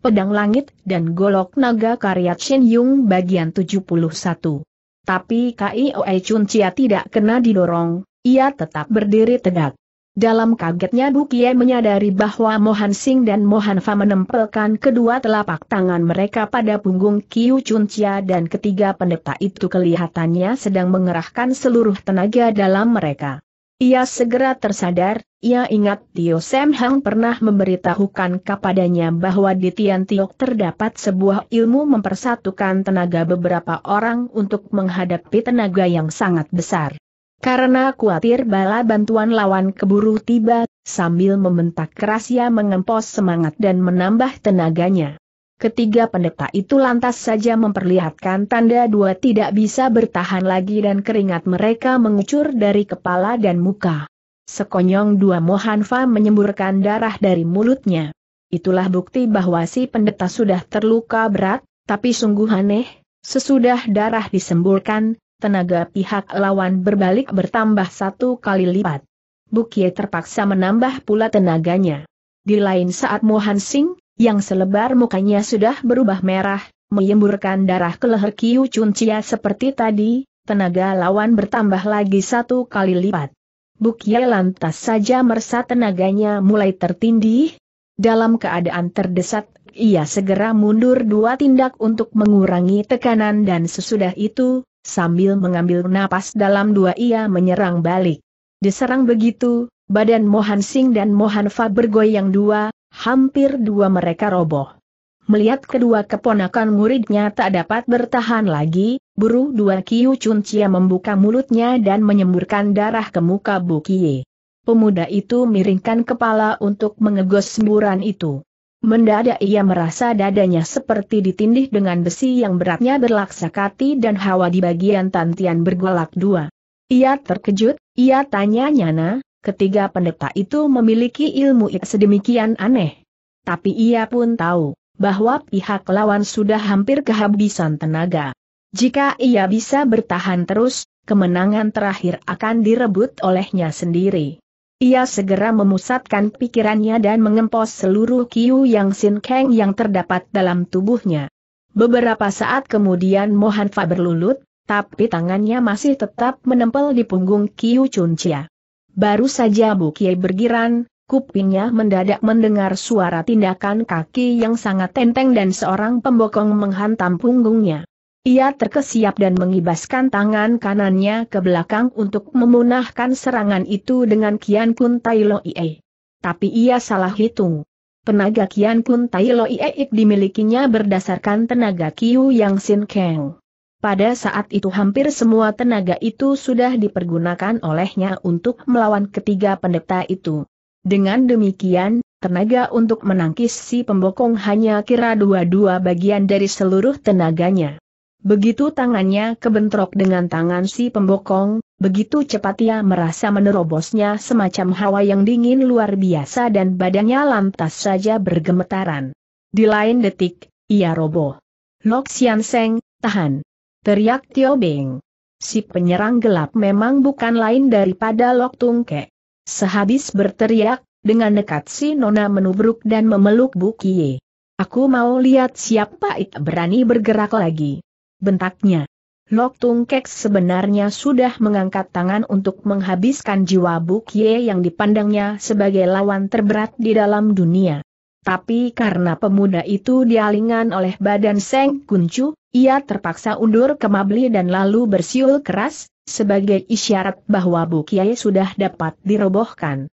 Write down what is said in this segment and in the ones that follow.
Pedang Langit dan Golok Naga karya Chen Yung bagian 71. Tapi Kioe Chun Chia tidak kena didorong, ia tetap berdiri tegak. Dalam kagetnya Bu Kie menyadari bahwa Mohan Sing dan Mohan Fa menempelkan kedua telapak tangan mereka pada punggung Kiu Chun Chia dan ketiga pendeta itu kelihatannya sedang mengerahkan seluruh tenaga dalam mereka. Ia segera tersadar, ia ingat Tio Sam Hang pernah memberitahukan kepadanya bahwa di Tian Tiok terdapat sebuah ilmu mempersatukan tenaga beberapa orang untuk menghadapi tenaga yang sangat besar. Karena khawatir bala bantuan lawan keburu tiba, sambil membentak keras ia mengempos semangat dan menambah tenaganya. Ketiga pendeta itu lantas saja memperlihatkan tanda dua tidak bisa bertahan lagi dan keringat mereka mengucur dari kepala dan muka. Sekonyong dua Mohanfa menyemburkan darah dari mulutnya. Itulah bukti bahwa si pendeta sudah terluka berat, tapi sungguh aneh, sesudah darah disembulkan, tenaga pihak lawan berbalik bertambah satu kali lipat. Bukie terpaksa menambah pula tenaganya. Di lain saat Mohan Singh, yang selebar mukanya sudah berubah merah, menyemburkan darah ke leher Kiu Chun Chia seperti tadi, tenaga lawan bertambah lagi satu kali lipat. Bukye lantas saja merasa tenaganya mulai tertindih. Dalam keadaan terdesak, ia segera mundur dua tindak untuk mengurangi tekanan dan sesudah itu, sambil mengambil napas dalam dua ia menyerang balik. Diserang begitu, badan Mohan Singh dan Mohan Fa bergoyang dua, Hampir dua mereka roboh. Melihat kedua keponakan muridnya tak dapat bertahan lagi, buru dua Kiu Chun membuka mulutnya dan menyemburkan darah ke muka bukie. Pemuda itu miringkan kepala untuk mengegos semburan itu. Mendadak ia merasa dadanya seperti ditindih dengan besi yang beratnya berlaksa kati dan hawa di bagian tantian bergolak dua. Ia terkejut, ia tanya Nyana, Ketiga pendeta itu memiliki ilmu sedemikian aneh. Tapi ia pun tahu bahwa pihak lawan sudah hampir kehabisan tenaga. Jika ia bisa bertahan terus, kemenangan terakhir akan direbut olehnya sendiri. Ia segera memusatkan pikirannya dan mengempos seluruh Kiu Yang Sin Kang yang terdapat dalam tubuhnya. Beberapa saat kemudian Mohanfa berlulut, tapi tangannya masih tetap menempel di punggung Kiu Chun Baru saja Bukie bergiran, kupingnya mendadak mendengar suara tindakan kaki yang sangat tenteng dan seorang pembokong menghantam punggungnya. Ia terkesiap dan mengibaskan tangan kanannya ke belakang untuk memunahkan serangan itu dengan Kian Kun Tai Lo Ie. Tapi ia salah hitung. Penaga Kian Kun Tai Lo Ie dimilikinya berdasarkan tenaga Kiu Yang Sin Kang. Pada saat itu hampir semua tenaga itu sudah dipergunakan olehnya untuk melawan ketiga pendeta itu. Dengan demikian, tenaga untuk menangkis si pembokong hanya kira dua-dua bagian dari seluruh tenaganya. Begitu tangannya kebentrok dengan tangan si pembokong, begitu cepat ia merasa menerobosnya semacam hawa yang dingin luar biasa dan badannya lantas saja bergemetaran. Di lain detik, ia roboh. Lok Sian Seng, tahan. Teriak Tio Bing. Si penyerang gelap memang bukan lain daripada Lok Tung Sehabis berteriak, dengan nekat si Nona menubruk dan memeluk Bu Kie. Aku mau lihat siapa itu berani bergerak lagi. Bentaknya. Lok Tung sebenarnya sudah mengangkat tangan untuk menghabiskan jiwa Kie yang dipandangnya sebagai lawan terberat di dalam dunia. Tapi karena pemuda itu dialingan oleh badan Seng Kuncu, ia terpaksa undur ke Mabli dan lalu bersiul keras, sebagai isyarat bahwa bukiai sudah dapat dirobohkan.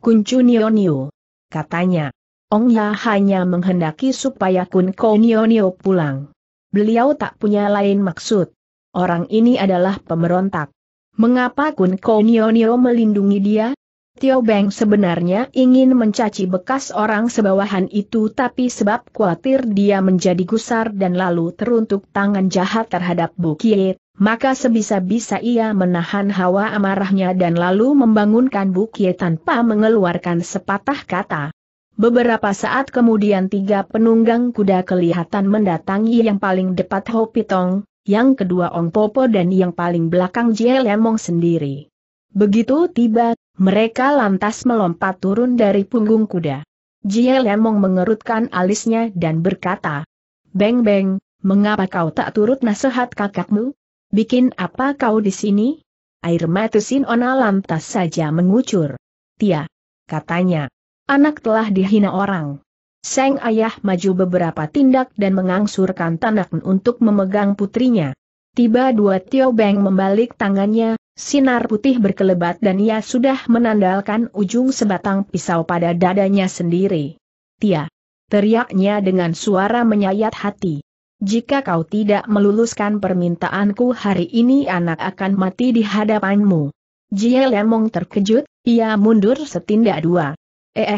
Kuncu Nio Katanya. Ong Ya hanya menghendaki supaya Kun Nio pulang. Beliau tak punya lain maksud. Orang ini adalah pemberontak. Mengapa Kun Nio melindungi dia? Tio Beng sebenarnya ingin mencaci bekas orang sebawahan itu tapi sebab khawatir dia menjadi gusar dan lalu teruntuk tangan jahat terhadap Bu Kie, maka sebisa-bisa ia menahan hawa amarahnya dan lalu membangunkan Bu Kie tanpa mengeluarkan sepatah kata. Beberapa saat kemudian tiga penunggang kuda kelihatan mendatangi yang paling depan Ho Pitong, yang kedua Ong Popo dan yang paling belakang Jie Lemong sendiri. Begitu tiba mereka lantas melompat turun dari punggung kuda. Jie Lemong mengerutkan alisnya dan berkata, Beng Beng, mengapa kau tak turut nasihat kakakmu? Bikin apa kau di sini? Air mata Sinona lantas saja mengucur. Tia, katanya, anak telah dihina orang. Seng ayah maju beberapa tindak dan mengangsurkan tanah untuk memegang putrinya. Tiba dua Tio Beng membalik tangannya, Sinar putih berkelebat dan ia sudah menandalkan ujung sebatang pisau pada dadanya sendiri. Tia! Teriaknya dengan suara menyayat hati. Jika kau tidak meluluskan permintaanku hari ini anak akan mati di hadapanmu. Jie Lemong terkejut, ia mundur setindak dua. Eh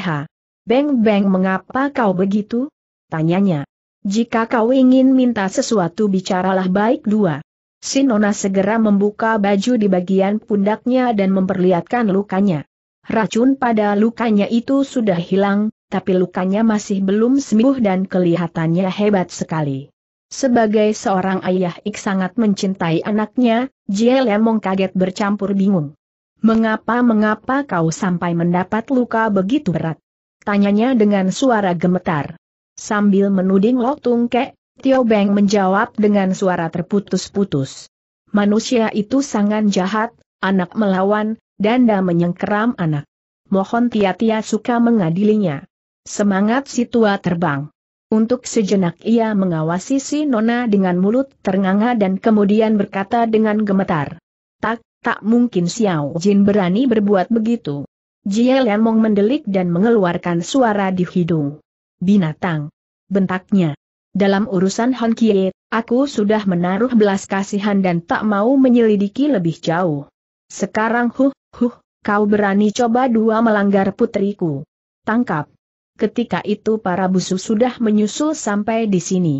Beng Beng mengapa kau begitu? Tanyanya. Jika kau ingin minta sesuatu bicaralah baik dua. Sinona segera membuka baju di bagian pundaknya dan memperlihatkan lukanya. Racun pada lukanya itu sudah hilang, tapi lukanya masih belum sembuh dan kelihatannya hebat sekali. Sebagai seorang ayah Ik sangat mencintai anaknya, Jie Lemong kaget bercampur bingung. Mengapa-mengapa kau sampai mendapat luka begitu berat? Tanyanya dengan suara gemetar. Sambil menuding Lok Tung Kek, Tio Beng menjawab dengan suara terputus-putus. Manusia itu sangat jahat, anak melawan, danda menyengkeram anak. Mohon Tia-Tia suka mengadilinya. Semangat si tua terbang. Untuk sejenak ia mengawasi si Nona dengan mulut ternganga dan kemudian berkata dengan gemetar. Tak, tak mungkin Xiao Jin berani berbuat begitu. Jie Lemong mendelik dan mengeluarkan suara di hidung. Binatang. Bentaknya dalam urusan Han Kie, aku sudah menaruh belas kasihan dan tak mau menyelidiki lebih jauh. Sekarang huh, huh, kau berani coba dua melanggar putriku. Tangkap. Ketika itu para busu sudah menyusul sampai di sini.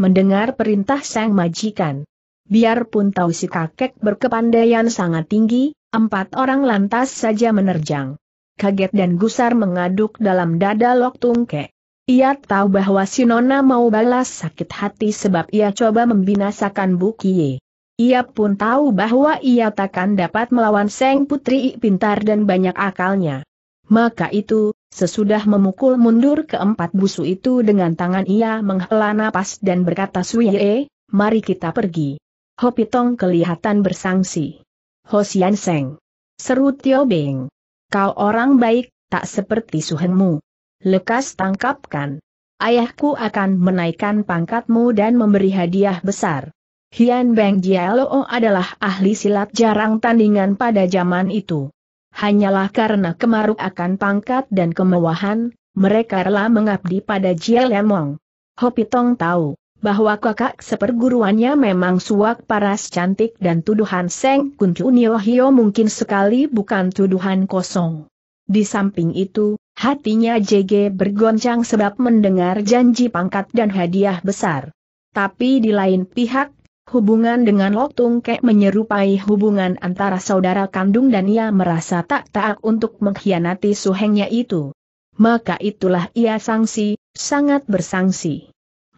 Mendengar perintah sang majikan. Biarpun tahu si kakek berkepandaian sangat tinggi, empat orang lantas saja menerjang. Kaget dan gusar mengaduk dalam dada Lok Tungke. Ia tahu bahwa Sinona mau balas sakit hati sebab ia coba membinasakan Bukie. Ia pun tahu bahwa ia takkan dapat melawan Seng Putri pintar dan banyak akalnya. Maka itu, sesudah memukul mundur keempat busu itu dengan tangan ia menghela napas dan berkata Suye, mari kita pergi. Hopitong kelihatan bersangsi. Hosian Seng. Seru Tio Beng. Kau orang baik, tak seperti suhenmu lekas tangkapkan. Ayahku akan menaikkan pangkatmu dan memberi hadiah besar. Hian Beng Jialoo adalah ahli silat jarang tandingan pada zaman itu. Hanyalah karena kemaruk akan pangkat dan kemewahan, mereka rela mengabdi pada Jialemong. Hopitong tahu bahwa kakak seperguruannya memang suak paras cantik dan tuduhan Seng Kuncu Nio Hio mungkin sekali bukan tuduhan kosong. Di samping itu, hatinya JG bergoncang sebab mendengar janji pangkat dan hadiah besar. Tapi di lain pihak, hubungan dengan Lok Tung Kek menyerupai hubungan antara saudara kandung dan ia merasa tak taat untuk mengkhianati suhengnya itu. Maka itulah ia sanksi, sangat bersangsi.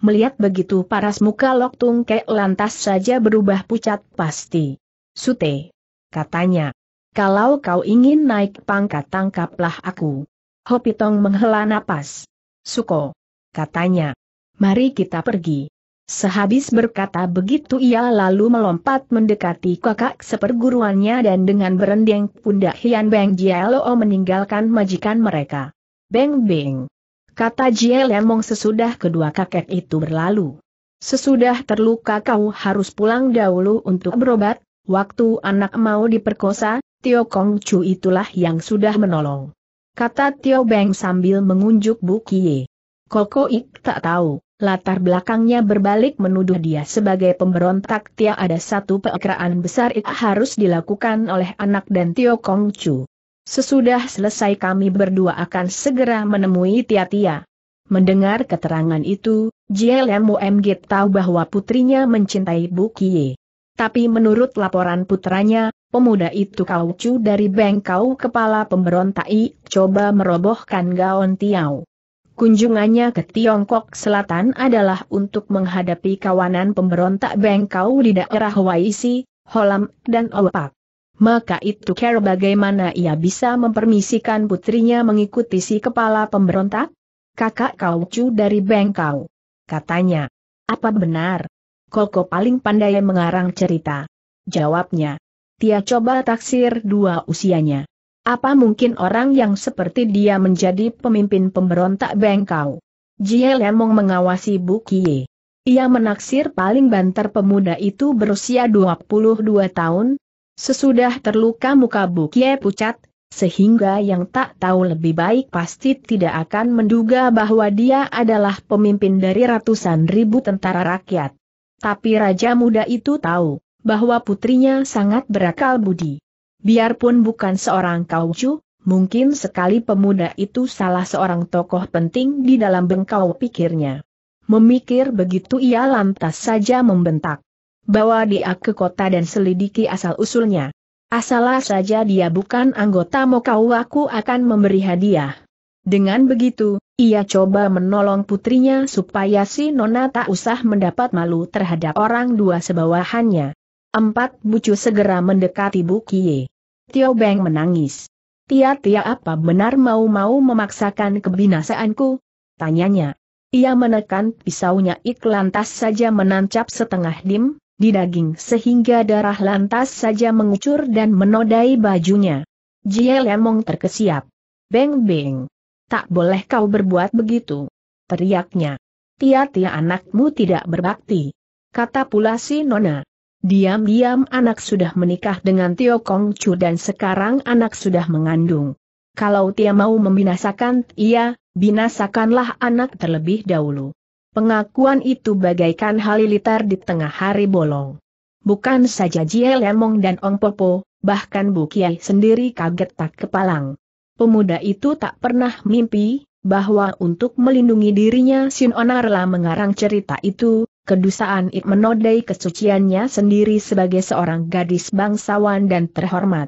Melihat begitu paras muka Lok Tung Kek lantas saja berubah pucat pasti. Sute. Katanya. Kalau kau ingin naik pangkat tangkaplah aku. Hopitong menghela napas. Suko. Katanya. Mari kita pergi. Sehabis berkata begitu ia lalu melompat mendekati kakak seperguruannya dan dengan berendeng pundak Hian Beng Jialo meninggalkan majikan mereka. Beng Beng. Kata Emong sesudah kedua kakek itu berlalu. Sesudah terluka kau harus pulang dahulu untuk berobat, waktu anak mau diperkosa, Tio Kong Chu itulah yang sudah menolong. Kata Tio Beng sambil mengunjuk Bu Kie. Koko Ik tak tahu, latar belakangnya berbalik menuduh dia sebagai pemberontak Tia ada satu pekerjaan besar Ik harus dilakukan oleh anak dan Tio Kong Chu. Sesudah selesai kami berdua akan segera menemui Tia Tia. Mendengar keterangan itu, JLMOMG tahu bahwa putrinya mencintai Bu Kie. Tapi menurut laporan putranya, Pemuda itu cu dari bengkau kepala pemberontak. coba merobohkan gaon Tiau. Kunjungannya ke Tiongkok Selatan adalah untuk menghadapi kawanan pemberontak bengkau di daerah Waisi, Holam, dan Opak. Maka itu care bagaimana ia bisa mempermisikan putrinya mengikuti si kepala pemberontak? Kakak cu dari bengkau. Katanya. Apa benar? Koko paling pandai mengarang cerita. Jawabnya. Tia coba taksir dua usianya. Apa mungkin orang yang seperti dia menjadi pemimpin pemberontak bengkau? Jie Lemong mengawasi Bu Kie. Ia menaksir paling banter pemuda itu berusia 22 tahun. Sesudah terluka muka Bu Kie pucat, sehingga yang tak tahu lebih baik pasti tidak akan menduga bahwa dia adalah pemimpin dari ratusan ribu tentara rakyat. Tapi raja muda itu tahu bahwa putrinya sangat berakal budi. Biarpun bukan seorang kaucu, mungkin sekali pemuda itu salah seorang tokoh penting di dalam bengkau pikirnya. Memikir begitu ia lantas saja membentak. Bawa dia ke kota dan selidiki asal-usulnya. Asal saja dia bukan anggota Mokau aku akan memberi hadiah. Dengan begitu, ia coba menolong putrinya supaya si Nona tak usah mendapat malu terhadap orang dua sebawahannya. Empat bucu segera mendekati Bukie. Tio Beng menangis. Tia-tia apa benar mau-mau memaksakan kebinasaanku? Tanyanya. Ia menekan pisaunya ik lantas saja menancap setengah dim, di daging sehingga darah lantas saja mengucur dan menodai bajunya. Jie Lemong terkesiap. Beng-beng. Tak boleh kau berbuat begitu. Teriaknya. Tia-tia anakmu tidak berbakti. Kata pula si Nona. Diam-diam anak sudah menikah dengan Tio Kong Chu dan sekarang anak sudah mengandung. Kalau Tia mau membinasakan Tia, binasakanlah anak terlebih dahulu. Pengakuan itu bagaikan halilintar di tengah hari bolong. Bukan saja Jie Lemong dan Ong Popo, bahkan Bu Kiai sendiri kaget tak kepalang. Pemuda itu tak pernah mimpi, bahwa untuk melindungi dirinya Sin Onarla mengarang cerita itu, kedusaan it menodai kesuciannya sendiri sebagai seorang gadis bangsawan dan terhormat.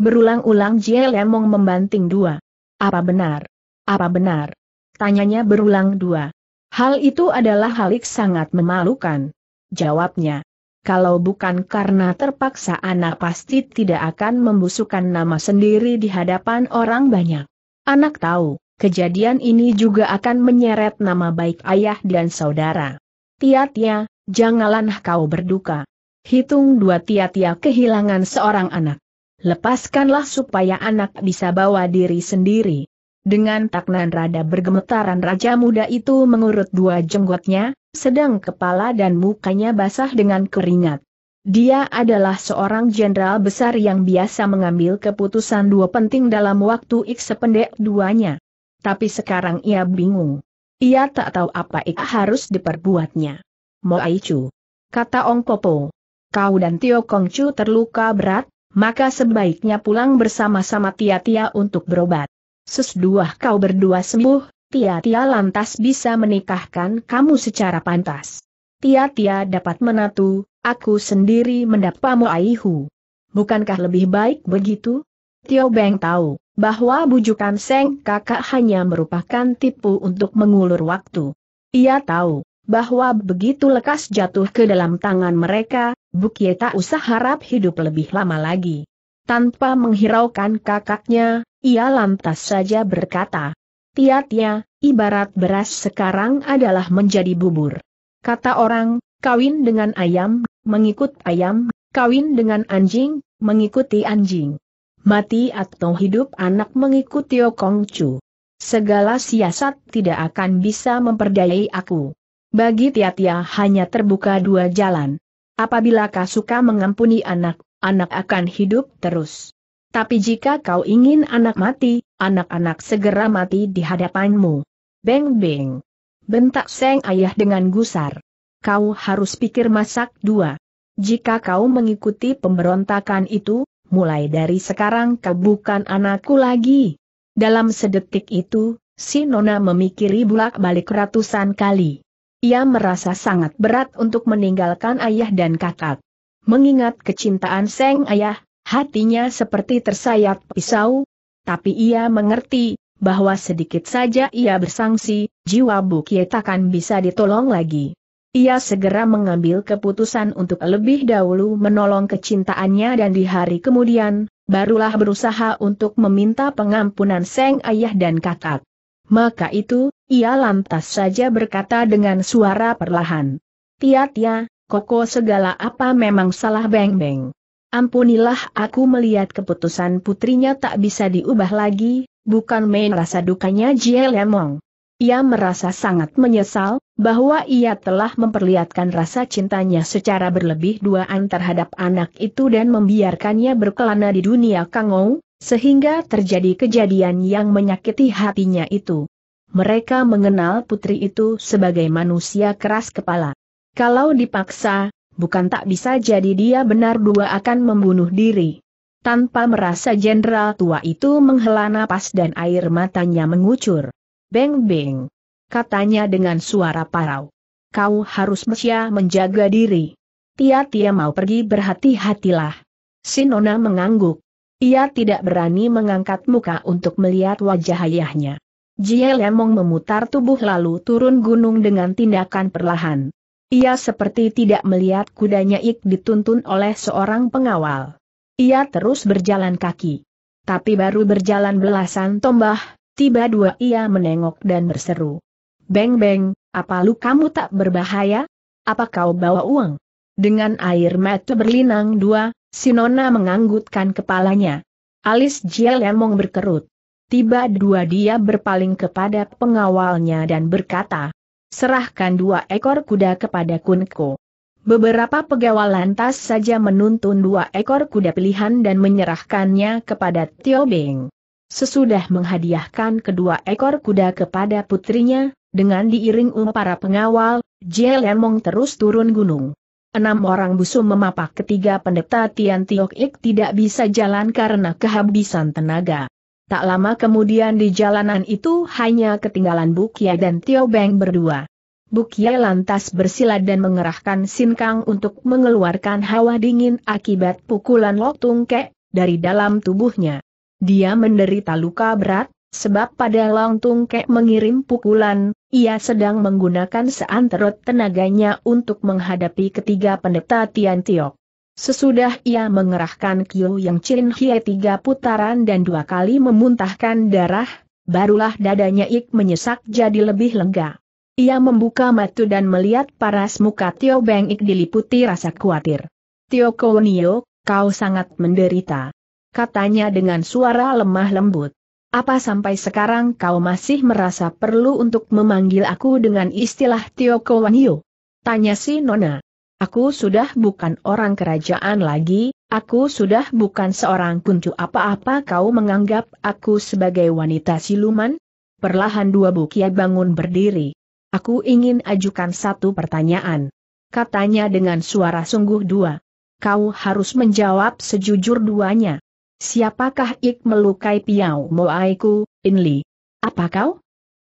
Berulang-ulang Jie Lemong membanting dua. Apa benar? Apa benar? Tanyanya berulang dua. Hal itu adalah halik sangat memalukan. Jawabnya. Kalau bukan karena terpaksa anak pasti tidak akan membusukkan nama sendiri di hadapan orang banyak. Anak tahu, kejadian ini juga akan menyeret nama baik ayah dan saudara tia-tia, janganlah kau berduka. Hitung dua Tiatia kehilangan seorang anak. Lepaskanlah supaya anak bisa bawa diri sendiri. Dengan taknan rada bergemetaran raja muda itu mengurut dua jenggotnya, sedang kepala dan mukanya basah dengan keringat. Dia adalah seorang jenderal besar yang biasa mengambil keputusan dua penting dalam waktu ik sependek duanya. Tapi sekarang ia bingung. Ia tak tahu apa itu harus diperbuatnya. Aichu, Kata Ong Popo. Kau dan Tio Kongcu terluka berat, maka sebaiknya pulang bersama-sama Tia-Tia untuk berobat. Sesudah kau berdua sembuh, Tia-Tia lantas bisa menikahkan kamu secara pantas. Tia-Tia dapat menatu, aku sendiri mendapamu Aihu. Bukankah lebih baik begitu? Tio Beng tahu bahwa bujukan Seng kakak hanya merupakan tipu untuk mengulur waktu. Ia tahu bahwa begitu lekas jatuh ke dalam tangan mereka, Bukie tak usah harap hidup lebih lama lagi. Tanpa menghiraukan kakaknya, ia lantas saja berkata, Tiatnya, ibarat beras sekarang adalah menjadi bubur. Kata orang, kawin dengan ayam, mengikut ayam, kawin dengan anjing, mengikuti anjing mati atau hidup anak mengikuti Tio Kong Chu. Segala siasat tidak akan bisa memperdayai aku. Bagi Tiatia hanya terbuka dua jalan. Apabila kau suka mengampuni anak, anak akan hidup terus. Tapi jika kau ingin anak mati, anak-anak segera mati di hadapanmu. Beng beng. Bentak Seng Ayah dengan gusar. Kau harus pikir masak dua. Jika kau mengikuti pemberontakan itu, mulai dari sekarang kau bukan anakku lagi. Dalam sedetik itu, si Nona memikiri bulak balik ratusan kali. Ia merasa sangat berat untuk meninggalkan ayah dan kakak. Mengingat kecintaan Seng ayah, hatinya seperti tersayat pisau, tapi ia mengerti bahwa sedikit saja ia bersangsi, jiwa Bukie takkan bisa ditolong lagi. Ia segera mengambil keputusan untuk lebih dahulu menolong kecintaannya dan di hari kemudian, barulah berusaha untuk meminta pengampunan Seng Ayah dan kakak. Maka itu, ia lantas saja berkata dengan suara perlahan. Tia-tia, koko segala apa memang salah beng-beng. Ampunilah aku melihat keputusan putrinya tak bisa diubah lagi, bukan main rasa dukanya Jie Lemong. Ia merasa sangat menyesal, bahwa ia telah memperlihatkan rasa cintanya secara berlebih duaan terhadap anak itu dan membiarkannya berkelana di dunia kangou, sehingga terjadi kejadian yang menyakiti hatinya itu. Mereka mengenal putri itu sebagai manusia keras kepala. Kalau dipaksa, bukan tak bisa jadi dia benar dua akan membunuh diri. Tanpa merasa jenderal tua itu menghela napas dan air matanya mengucur. Beng beng. Katanya dengan suara parau. Kau harus mesia menjaga diri. Tia-tia mau pergi berhati-hatilah. Sinona mengangguk. Ia tidak berani mengangkat muka untuk melihat wajah ayahnya. Jie Lemong memutar tubuh lalu turun gunung dengan tindakan perlahan. Ia seperti tidak melihat kudanya Ik dituntun oleh seorang pengawal. Ia terus berjalan kaki. Tapi baru berjalan belasan tombah, Tiba dua ia menengok dan berseru. Beng beng, apa lu kamu tak berbahaya? Apa kau bawa uang? Dengan air mata berlinang dua, Sinona menganggutkan kepalanya. Alis Jelemong berkerut. Tiba dua dia berpaling kepada pengawalnya dan berkata, serahkan dua ekor kuda kepada Kunko. Beberapa pegawai lantas saja menuntun dua ekor kuda pilihan dan menyerahkannya kepada Tio Beng. Sesudah menghadiahkan kedua ekor kuda kepada putrinya, dengan diiring um para pengawal, Lemong terus turun gunung. Enam orang busu memapak ketiga pendeta Tian Tiok Ik tidak bisa jalan karena kehabisan tenaga. Tak lama kemudian di jalanan itu hanya ketinggalan Bukia dan Tio Beng berdua. Bukia lantas bersilat dan mengerahkan Sinkang untuk mengeluarkan hawa dingin akibat pukulan Lok Kek dari dalam tubuhnya. Dia menderita luka berat, sebab pada tung Kek mengirim pukulan, ia sedang menggunakan seantero tenaganya untuk menghadapi ketiga pendeta Tian Tiok. Sesudah ia mengerahkan Kyu yang Chin Hie tiga putaran dan dua kali memuntahkan darah, barulah dadanya Ik menyesak jadi lebih lega. Ia membuka mata dan melihat paras muka Tio Beng Ik diliputi rasa khawatir. Tio Konio, kau sangat menderita katanya dengan suara lemah lembut. Apa sampai sekarang kau masih merasa perlu untuk memanggil aku dengan istilah Tioko Tanya si Nona. Aku sudah bukan orang kerajaan lagi, aku sudah bukan seorang kuncu apa-apa kau menganggap aku sebagai wanita siluman? Perlahan dua bukia bangun berdiri. Aku ingin ajukan satu pertanyaan. Katanya dengan suara sungguh dua. Kau harus menjawab sejujur duanya. Siapakah Ik melukai piau, Moaiku, Inli? Apa kau?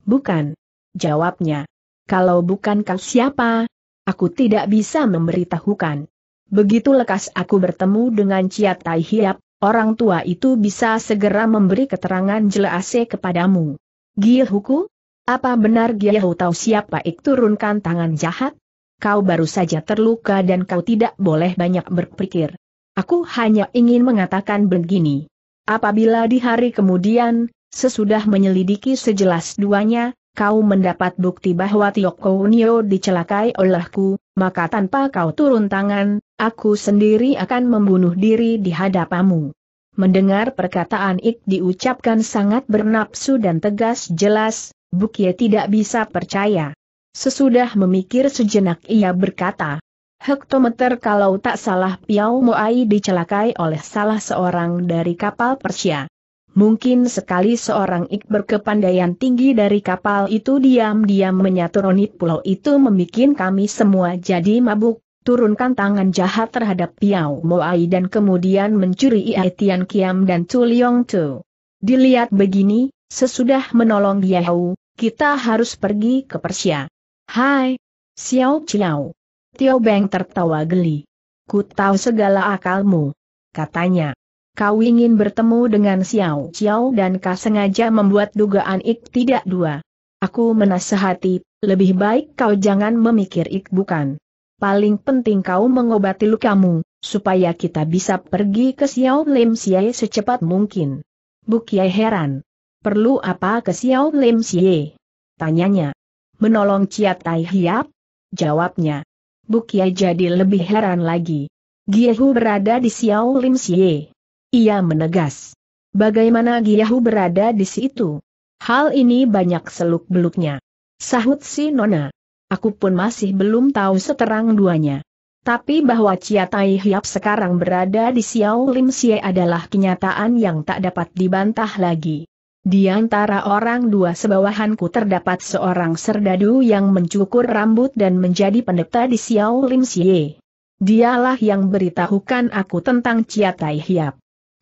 Bukan. Jawabnya. Kalau bukan kau siapa, aku tidak bisa memberitahukan. Begitu lekas aku bertemu dengan Cia Tai Hiap, orang tua itu bisa segera memberi keterangan jelas kepadamu. Gilhuku? Apa benar Gilhu tahu siapa Ik turunkan tangan jahat? Kau baru saja terluka dan kau tidak boleh banyak berpikir. Aku hanya ingin mengatakan begini. Apabila di hari kemudian, sesudah menyelidiki sejelas duanya, kau mendapat bukti bahwa Tio Kounio dicelakai olehku, maka tanpa kau turun tangan, aku sendiri akan membunuh diri di hadapamu. Mendengar perkataan Ik diucapkan sangat bernapsu dan tegas jelas, Bukie tidak bisa percaya. Sesudah memikir sejenak ia berkata, hektometer kalau tak salah Piau Moai dicelakai oleh salah seorang dari kapal Persia. Mungkin sekali seorang ik berkepandaian tinggi dari kapal itu diam-diam menyaturonit pulau itu membuat kami semua jadi mabuk, turunkan tangan jahat terhadap Piau Moai dan kemudian mencuri Iai Tian Kiam dan Tu Liong Tu. Dilihat begini, sesudah menolong Piau, kita harus pergi ke Persia. Hai, Xiao Chiao. Tio Beng tertawa geli. Ku tahu segala akalmu, katanya. Kau ingin bertemu dengan Xiao Xiao dan kau sengaja membuat dugaan ik tidak dua. Aku menasehati, lebih baik kau jangan memikir ik bukan. Paling penting kau mengobati lukamu, supaya kita bisa pergi ke Xiao Lim Xie secepat mungkin. Bukiai heran. Perlu apa ke Xiao Lim Xie? Tanyanya. Menolong Chia Tai Hiap? Jawabnya. Bukia jadi lebih heran lagi. Giehu berada di Xiao Lim Xie. Ia menegas. Bagaimana Giehu berada di situ? Hal ini banyak seluk-beluknya. Sahut si Nona. Aku pun masih belum tahu seterang duanya. Tapi bahwa Chia Tai Hiap sekarang berada di Xiao Lim Xie adalah kenyataan yang tak dapat dibantah lagi. Di antara orang dua sebawahanku terdapat seorang serdadu yang mencukur rambut dan menjadi pendeta di Xiao Lim Xie. Dialah yang beritahukan aku tentang Chia Tai Hiap.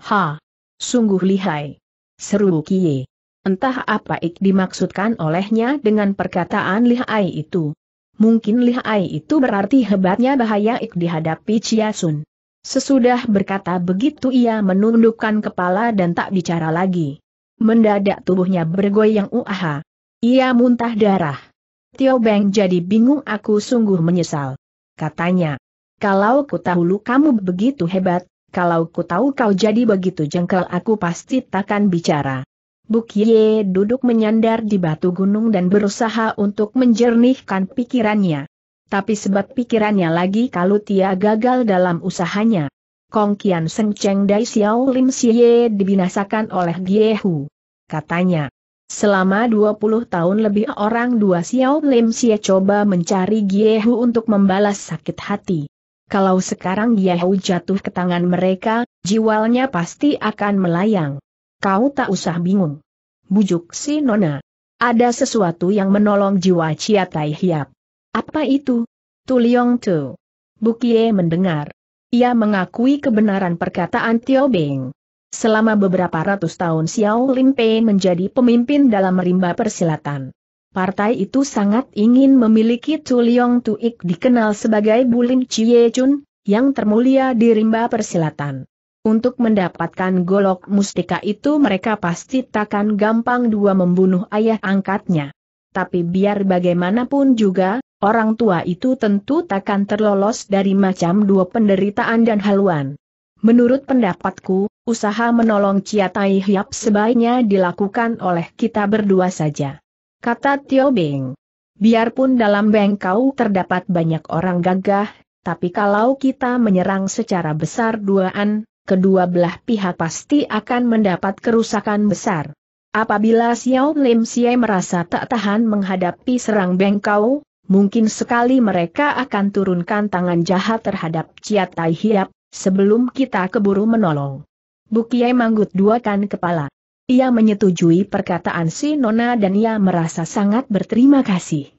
Ha! Sungguh lihai! Seru Kie. Entah apa ik dimaksudkan olehnya dengan perkataan lihai itu. Mungkin lihai itu berarti hebatnya bahaya ik dihadapi Chia Sun. Sesudah berkata begitu ia menundukkan kepala dan tak bicara lagi. Mendadak tubuhnya bergoyang uaha. Ia muntah darah. Tio Beng jadi bingung aku sungguh menyesal. Katanya, kalau ku tahu lu kamu begitu hebat, kalau ku tahu kau jadi begitu jengkel aku pasti takkan bicara. Bukye duduk menyandar di batu gunung dan berusaha untuk menjernihkan pikirannya. Tapi sebab pikirannya lagi kalau Tia gagal dalam usahanya. Kong Kian Seng Cheng Dai Xiao Lim Xie dibinasakan oleh Hu. Katanya, selama 20 tahun lebih orang dua Xiao Lim Xie coba mencari Hu untuk membalas sakit hati. Kalau sekarang Hu jatuh ke tangan mereka, jiwalnya pasti akan melayang. Kau tak usah bingung. Bujuk si Nona. Ada sesuatu yang menolong jiwa Cia Tai Hiap. Apa itu? Tu Tuliong Tu. Bukie mendengar. Ia mengakui kebenaran perkataan Tio Beng. Selama beberapa ratus tahun Xiao Lim Pei menjadi pemimpin dalam rimba persilatan. Partai itu sangat ingin memiliki Tu Liong Tuik dikenal sebagai Bulim Chie Chun, yang termulia di rimba persilatan. Untuk mendapatkan golok mustika itu mereka pasti takkan gampang dua membunuh ayah angkatnya. Tapi biar bagaimanapun juga, Orang tua itu tentu takkan terlolos dari macam dua penderitaan dan haluan. Menurut pendapatku, usaha menolong Tai Hiap sebaiknya dilakukan oleh kita berdua saja. Kata Tio Beng. Biarpun dalam bengkau terdapat banyak orang gagah, tapi kalau kita menyerang secara besar duaan, kedua belah pihak pasti akan mendapat kerusakan besar. Apabila Xiao Lim Xie merasa tak tahan menghadapi serang bengkau, mungkin sekali mereka akan turunkan tangan jahat terhadap Chia Tai Hiap, sebelum kita keburu menolong. Bukiai manggut duakan kepala. Ia menyetujui perkataan si Nona dan ia merasa sangat berterima kasih.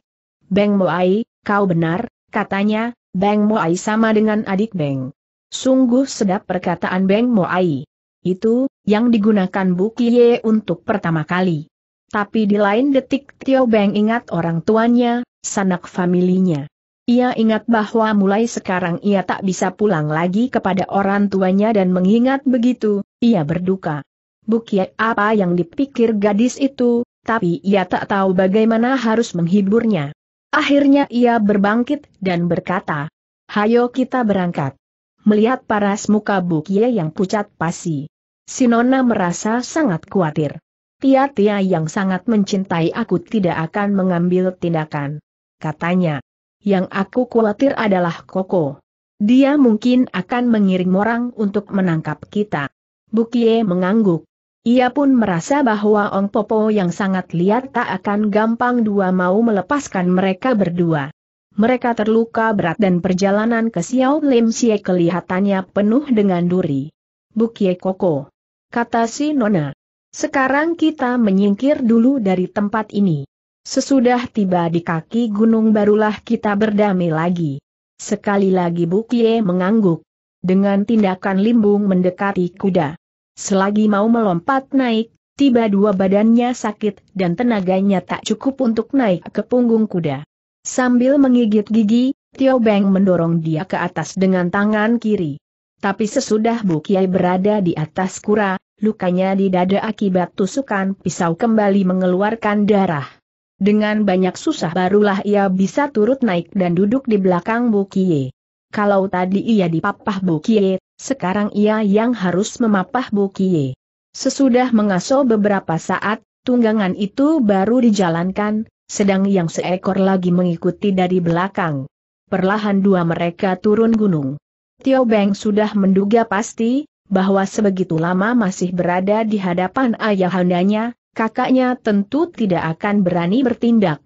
Beng Moai, kau benar, katanya, Beng Moai sama dengan adik Beng. Sungguh sedap perkataan Beng Moai. Itu, yang digunakan Bukiye untuk pertama kali. Tapi di lain detik Tio Beng ingat orang tuanya, sanak familinya. Ia ingat bahwa mulai sekarang ia tak bisa pulang lagi kepada orang tuanya dan mengingat begitu, ia berduka. Bukit apa yang dipikir gadis itu, tapi ia tak tahu bagaimana harus menghiburnya. Akhirnya ia berbangkit dan berkata, Hayo kita berangkat. Melihat paras muka Bukia yang pucat pasi. Sinona merasa sangat khawatir. Tia-tia yang sangat mencintai aku tidak akan mengambil tindakan katanya. Yang aku khawatir adalah Koko. Dia mungkin akan mengirim orang untuk menangkap kita. Bukie mengangguk. Ia pun merasa bahwa Ong Popo yang sangat liar tak akan gampang dua mau melepaskan mereka berdua. Mereka terluka berat dan perjalanan ke Xiao Lim Xie kelihatannya penuh dengan duri. Bukie Koko. Kata si Nona. Sekarang kita menyingkir dulu dari tempat ini. Sesudah tiba di kaki gunung barulah kita berdamai lagi. Sekali lagi Bukie mengangguk. Dengan tindakan limbung mendekati kuda. Selagi mau melompat naik, tiba dua badannya sakit dan tenaganya tak cukup untuk naik ke punggung kuda. Sambil menggigit gigi, Tio Beng mendorong dia ke atas dengan tangan kiri. Tapi sesudah Bukiai berada di atas kura, lukanya di dada akibat tusukan pisau kembali mengeluarkan darah. Dengan banyak susah barulah ia bisa turut naik dan duduk di belakang Bukie. Kalau tadi ia dipapah Bukie, sekarang ia yang harus memapah Bukie. Sesudah mengaso beberapa saat, tunggangan itu baru dijalankan, sedang yang seekor lagi mengikuti dari belakang. Perlahan dua mereka turun gunung. Tio Beng sudah menduga pasti, bahwa sebegitu lama masih berada di hadapan ayahandanya, kakaknya tentu tidak akan berani bertindak.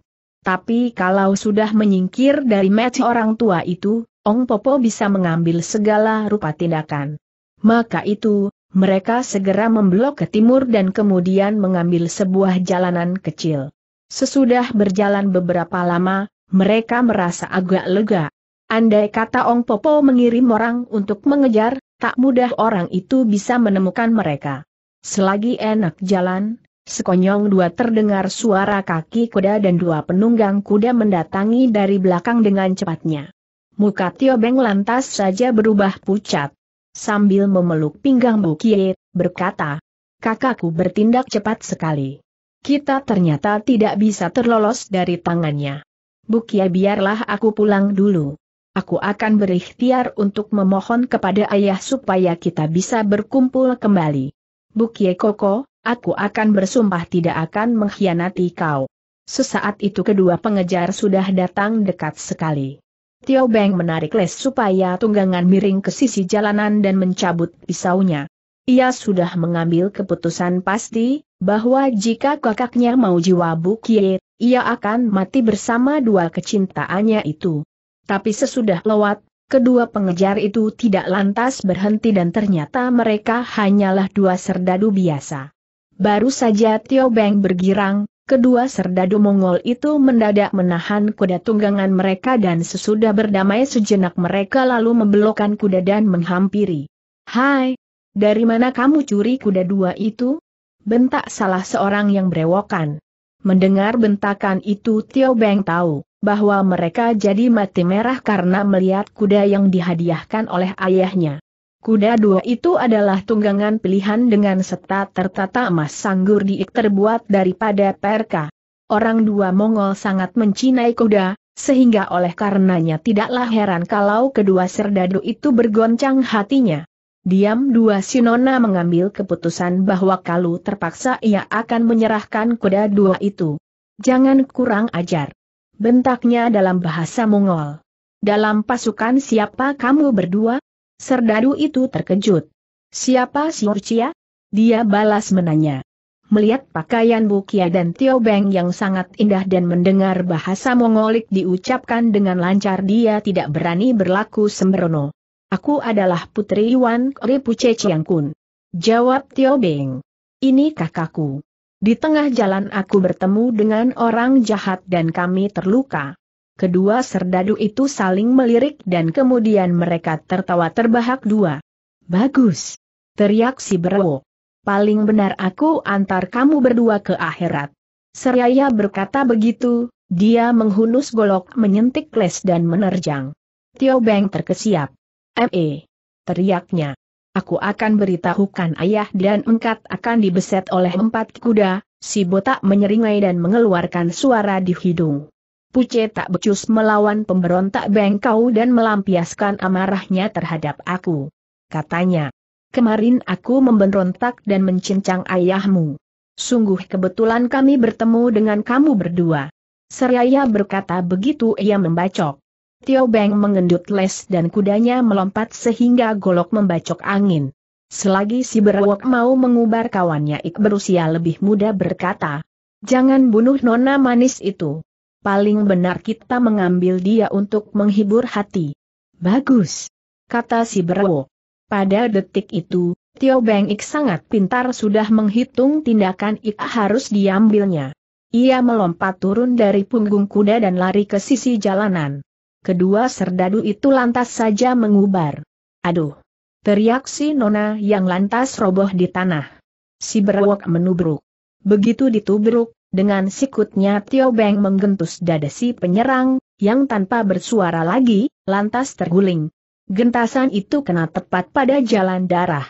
Tapi kalau sudah menyingkir dari match orang tua itu, Ong Popo bisa mengambil segala rupa tindakan. Maka itu, mereka segera memblok ke timur dan kemudian mengambil sebuah jalanan kecil. Sesudah berjalan beberapa lama, mereka merasa agak lega. Andai kata Ong Popo mengirim orang untuk mengejar, tak mudah orang itu bisa menemukan mereka. Selagi enak jalan, Sekonyong dua terdengar suara kaki kuda dan dua penunggang kuda mendatangi dari belakang dengan cepatnya. Muka Tio Beng lantas saja berubah pucat. Sambil memeluk pinggang Bukie, berkata, kakakku bertindak cepat sekali. Kita ternyata tidak bisa terlolos dari tangannya. Bukie, biarlah aku pulang dulu. Aku akan berikhtiar untuk memohon kepada ayah supaya kita bisa berkumpul kembali. Bukie Koko, Aku akan bersumpah tidak akan mengkhianati kau. Sesaat itu kedua pengejar sudah datang dekat sekali. Tio Beng menarik les supaya tunggangan miring ke sisi jalanan dan mencabut pisaunya. Ia sudah mengambil keputusan pasti, bahwa jika kakaknya mau jiwa bukie, ia akan mati bersama dua kecintaannya itu. Tapi sesudah lewat, Kedua pengejar itu tidak lantas berhenti dan ternyata mereka hanyalah dua serdadu biasa. Baru saja Tio Beng bergirang, kedua serdadu Mongol itu mendadak menahan kuda tunggangan mereka dan sesudah berdamai sejenak mereka lalu membelokkan kuda dan menghampiri. Hai, dari mana kamu curi kuda dua itu? Bentak salah seorang yang berewokan. Mendengar bentakan itu Tio Beng tahu bahwa mereka jadi mati merah karena melihat kuda yang dihadiahkan oleh ayahnya. Kuda dua itu adalah tunggangan pilihan dengan seta tertata emas sanggur diik terbuat daripada perka. Orang dua Mongol sangat mencinai kuda, sehingga oleh karenanya tidaklah heran kalau kedua serdadu itu bergoncang hatinya. Diam dua Sinona mengambil keputusan bahwa kalau terpaksa ia akan menyerahkan kuda dua itu. Jangan kurang ajar. Bentaknya dalam bahasa Mongol. Dalam pasukan siapa kamu berdua? Serdadu itu terkejut. Siapa Siurcia? Dia balas menanya. Melihat pakaian Bukia dan Tio Beng yang sangat indah dan mendengar bahasa Mongolik diucapkan dengan lancar dia tidak berani berlaku sembrono. Aku adalah putri Wan Ripu Ciang Kun. Jawab Tio Beng. Ini kakakku. Di tengah jalan aku bertemu dengan orang jahat dan kami terluka. Kedua serdadu itu saling melirik dan kemudian mereka tertawa terbahak dua. Bagus! Teriak si Berwo. Paling benar aku antar kamu berdua ke akhirat. Seraya berkata begitu, dia menghunus golok menyentik les dan menerjang. Tio Beng terkesiap. M.E. Teriaknya. Aku akan beritahukan ayah dan engkat akan dibeset oleh empat kuda, si botak menyeringai dan mengeluarkan suara di hidung. Puce tak becus melawan pemberontak bengkau dan melampiaskan amarahnya terhadap aku. Katanya, kemarin aku memberontak dan mencincang ayahmu. Sungguh kebetulan kami bertemu dengan kamu berdua. Seraya berkata begitu ia membacok. Tio Beng mengendut les dan kudanya melompat sehingga golok membacok angin. Selagi si berawak mau mengubar kawannya Ik berusia lebih muda berkata, Jangan bunuh nona manis itu paling benar kita mengambil dia untuk menghibur hati. Bagus, kata si Berwo. Pada detik itu, Tio Beng Ik sangat pintar sudah menghitung tindakan Ik harus diambilnya. Ia melompat turun dari punggung kuda dan lari ke sisi jalanan. Kedua serdadu itu lantas saja mengubar. Aduh! Teriak si Nona yang lantas roboh di tanah. Si berwok menubruk. Begitu ditubruk, dengan sikutnya Tio Beng menggentus dada si penyerang, yang tanpa bersuara lagi, lantas terguling. Gentasan itu kena tepat pada jalan darah.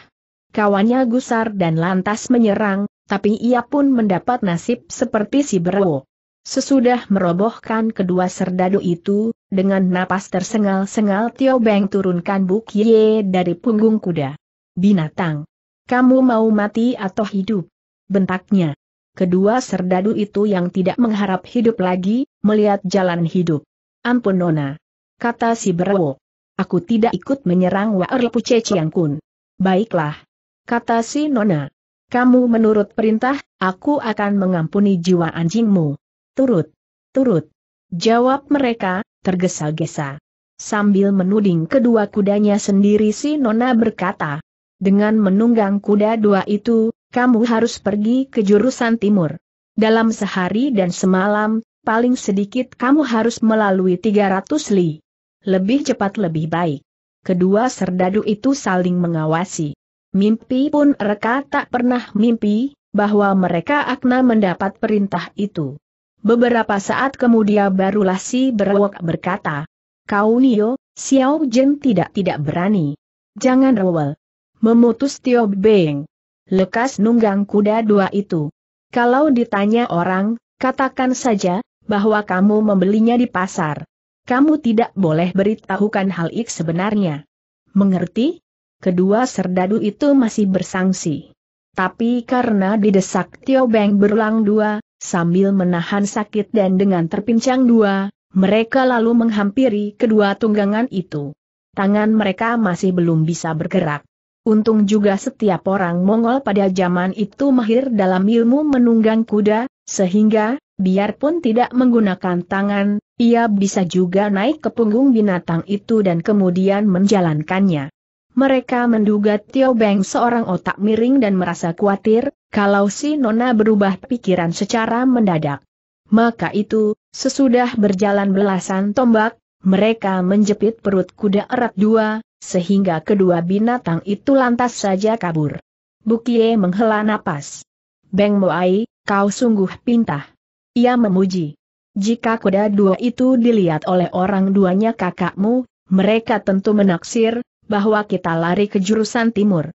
Kawannya gusar dan lantas menyerang, tapi ia pun mendapat nasib seperti si Berwo. Sesudah merobohkan kedua serdadu itu, dengan napas tersengal-sengal Tio Beng turunkan Buk Ye dari punggung kuda. Binatang! Kamu mau mati atau hidup? Bentaknya kedua serdadu itu yang tidak mengharap hidup lagi, melihat jalan hidup. Ampun Nona. Kata si Berwo. Aku tidak ikut menyerang Waerlepu Ceciang Kun. Baiklah. Kata si Nona. Kamu menurut perintah, aku akan mengampuni jiwa anjingmu. Turut. Turut. Jawab mereka, tergesa-gesa. Sambil menuding kedua kudanya sendiri si Nona berkata. Dengan menunggang kuda dua itu, kamu harus pergi ke jurusan timur. Dalam sehari dan semalam, paling sedikit kamu harus melalui 300 li. Lebih cepat lebih baik. Kedua serdadu itu saling mengawasi. Mimpi pun mereka tak pernah mimpi, bahwa mereka akna mendapat perintah itu. Beberapa saat kemudian barulah si berwok berkata, Kau Nio, Xiao Jin tidak tidak berani. Jangan rewel. Memutus Tio Beng lekas nunggang kuda dua itu. Kalau ditanya orang, katakan saja, bahwa kamu membelinya di pasar. Kamu tidak boleh beritahukan hal ik sebenarnya. Mengerti? Kedua serdadu itu masih bersangsi. Tapi karena didesak Tio Beng berulang dua, sambil menahan sakit dan dengan terpincang dua, mereka lalu menghampiri kedua tunggangan itu. Tangan mereka masih belum bisa bergerak. Untung juga setiap orang Mongol pada zaman itu mahir dalam ilmu menunggang kuda, sehingga, biarpun tidak menggunakan tangan, ia bisa juga naik ke punggung binatang itu dan kemudian menjalankannya. Mereka menduga Tio Beng seorang otak miring dan merasa khawatir, kalau si Nona berubah pikiran secara mendadak. Maka itu, sesudah berjalan belasan tombak, mereka menjepit perut kuda erat dua, sehingga kedua binatang itu lantas saja kabur. Bukie menghela napas. Beng Moai, kau sungguh pintah. Ia memuji. Jika kuda dua itu dilihat oleh orang duanya kakakmu, mereka tentu menaksir, bahwa kita lari ke jurusan timur.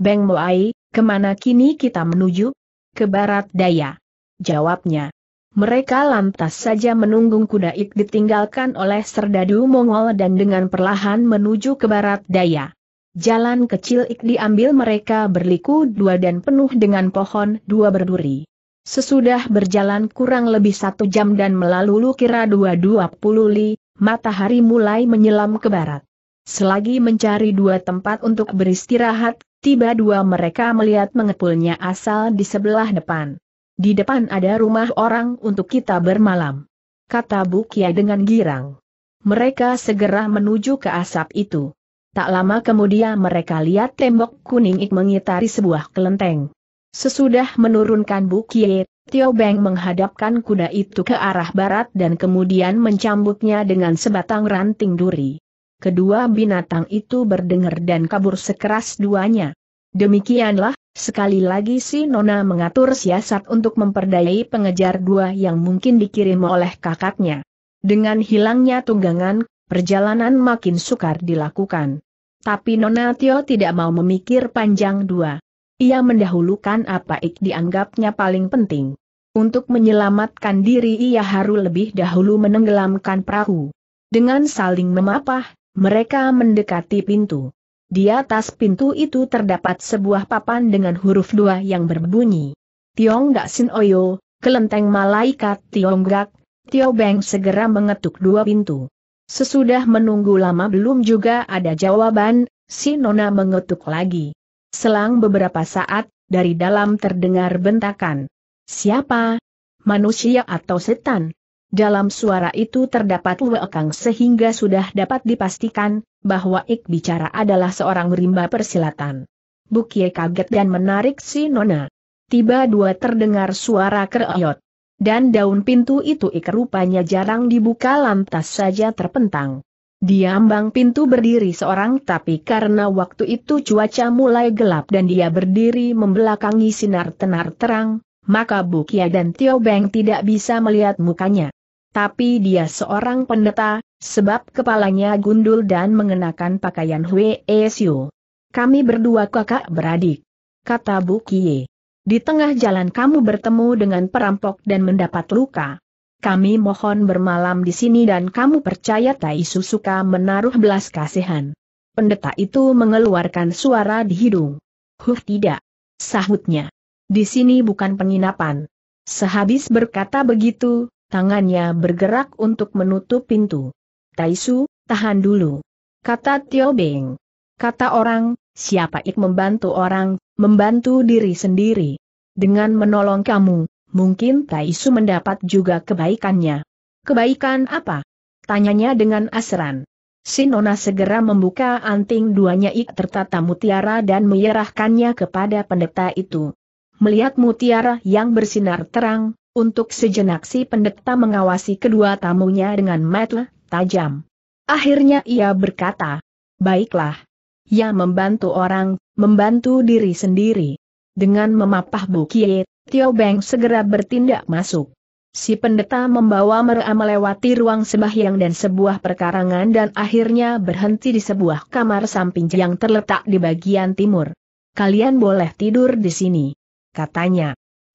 Beng Moai, kemana kini kita menuju? Ke barat daya. Jawabnya. Mereka lantas saja menunggung kuda it ditinggalkan oleh serdadu Mongol dan dengan perlahan menuju ke barat daya. Jalan kecil ik diambil mereka berliku dua dan penuh dengan pohon dua berduri. Sesudah berjalan kurang lebih satu jam dan melalui kira dua dua puluh li, matahari mulai menyelam ke barat. Selagi mencari dua tempat untuk beristirahat, tiba dua mereka melihat mengepulnya asal di sebelah depan. Di depan ada rumah orang untuk kita bermalam. Kata Bu dengan girang. Mereka segera menuju ke asap itu. Tak lama kemudian mereka lihat tembok kuning ik mengitari sebuah kelenteng. Sesudah menurunkan Bu Kiai, Tio Beng menghadapkan kuda itu ke arah barat dan kemudian mencambuknya dengan sebatang ranting duri. Kedua binatang itu berdengar dan kabur sekeras duanya. Demikianlah, sekali lagi si Nona mengatur siasat untuk memperdayai pengejar dua yang mungkin dikirim oleh kakaknya. Dengan hilangnya tunggangan, perjalanan makin sukar dilakukan. Tapi Nona Tio tidak mau memikir panjang dua. Ia mendahulukan apa ik dianggapnya paling penting. Untuk menyelamatkan diri ia harus lebih dahulu menenggelamkan perahu. Dengan saling memapah, mereka mendekati pintu. Di atas pintu itu terdapat sebuah papan dengan huruf dua yang berbunyi. Tiong Gak Sin Oyo, kelenteng malaikat Gak, Tio Beng segera mengetuk dua pintu. Sesudah menunggu lama belum juga ada jawaban, si Nona mengetuk lagi. Selang beberapa saat, dari dalam terdengar bentakan. Siapa? Manusia atau setan? Dalam suara itu terdapat weekang sehingga sudah dapat dipastikan, bahwa Ik bicara adalah seorang rimba persilatan. Bukie kaget dan menarik si Nona. Tiba dua terdengar suara kereot. Dan daun pintu itu Ik rupanya jarang dibuka lantas saja terpentang. Di ambang pintu berdiri seorang tapi karena waktu itu cuaca mulai gelap dan dia berdiri membelakangi sinar tenar terang, maka Bukia dan Tio Beng tidak bisa melihat mukanya tapi dia seorang pendeta, sebab kepalanya gundul dan mengenakan pakaian Hue Siu. Kami berdua kakak beradik. Kata Bu Kie. Di tengah jalan kamu bertemu dengan perampok dan mendapat luka. Kami mohon bermalam di sini dan kamu percaya Tai suka menaruh belas kasihan. Pendeta itu mengeluarkan suara di hidung. Huh tidak. Sahutnya. Di sini bukan penginapan. Sehabis berkata begitu, tangannya bergerak untuk menutup pintu. Taisu, tahan dulu. Kata Tio Beng. Kata orang, siapa ik membantu orang, membantu diri sendiri. Dengan menolong kamu, mungkin Taisu mendapat juga kebaikannya. Kebaikan apa? Tanyanya dengan asran. Sinona segera membuka anting duanya ik tertata mutiara dan menyerahkannya kepada pendeta itu. Melihat mutiara yang bersinar terang, untuk sejenak si pendeta mengawasi kedua tamunya dengan mata tajam. Akhirnya ia berkata, Baiklah. yang membantu orang, membantu diri sendiri. Dengan memapah bukit, Tio Beng segera bertindak masuk. Si pendeta membawa Mer'a melewati ruang sembahyang dan sebuah perkarangan dan akhirnya berhenti di sebuah kamar samping yang terletak di bagian timur. Kalian boleh tidur di sini. Katanya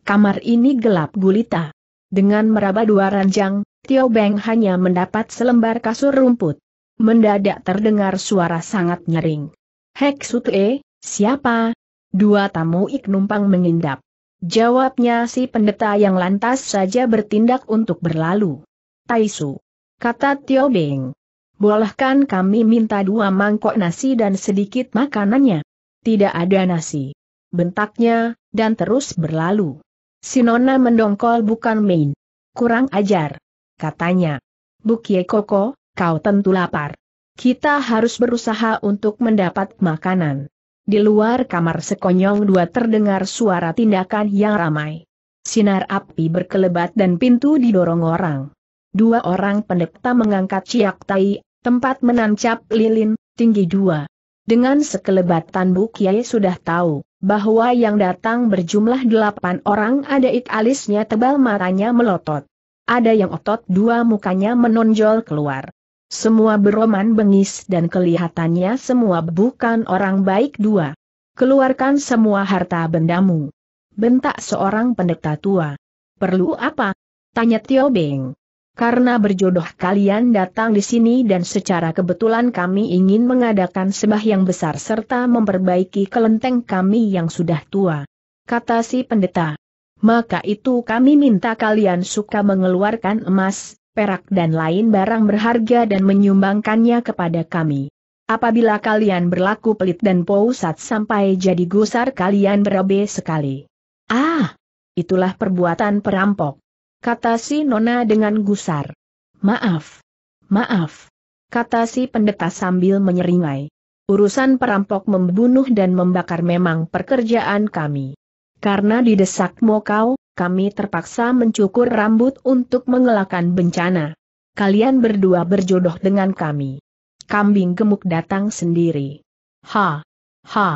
kamar ini gelap gulita. Dengan meraba dua ranjang, Tio Beng hanya mendapat selembar kasur rumput. Mendadak terdengar suara sangat nyering. Hek Sutue, siapa? Dua tamu ik numpang mengindap. Jawabnya si pendeta yang lantas saja bertindak untuk berlalu. Taisu. Kata Tio Beng. Bolehkan kami minta dua mangkok nasi dan sedikit makanannya? Tidak ada nasi. Bentaknya, dan terus berlalu. Sinona mendongkol bukan main. Kurang ajar. Katanya. Bukie Koko, kau tentu lapar. Kita harus berusaha untuk mendapat makanan. Di luar kamar sekonyong dua terdengar suara tindakan yang ramai. Sinar api berkelebat dan pintu didorong orang. Dua orang pendeta mengangkat ciak tai, tempat menancap lilin, tinggi dua. Dengan sekelebatan Bu sudah tahu bahwa yang datang berjumlah delapan orang ada it alisnya tebal matanya melotot. Ada yang otot dua mukanya menonjol keluar. Semua beroman bengis dan kelihatannya semua bukan orang baik dua. Keluarkan semua harta bendamu. Bentak seorang pendeta tua. Perlu apa? Tanya Tio Beng karena berjodoh kalian datang di sini dan secara kebetulan kami ingin mengadakan sembah yang besar serta memperbaiki kelenteng kami yang sudah tua. Kata si pendeta. Maka itu kami minta kalian suka mengeluarkan emas, perak dan lain barang berharga dan menyumbangkannya kepada kami. Apabila kalian berlaku pelit dan pousat sampai jadi gusar kalian berabe sekali. Ah! Itulah perbuatan perampok kata si Nona dengan gusar. Maaf. Maaf. Kata si pendeta sambil menyeringai. Urusan perampok membunuh dan membakar memang pekerjaan kami. Karena didesak Mokau, kami terpaksa mencukur rambut untuk mengelakkan bencana. Kalian berdua berjodoh dengan kami. Kambing gemuk datang sendiri. Ha! Ha!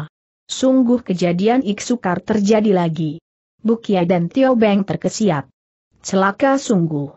Sungguh kejadian iksukar terjadi lagi. Bukia dan Tio Beng terkesiap. Celaka sungguh.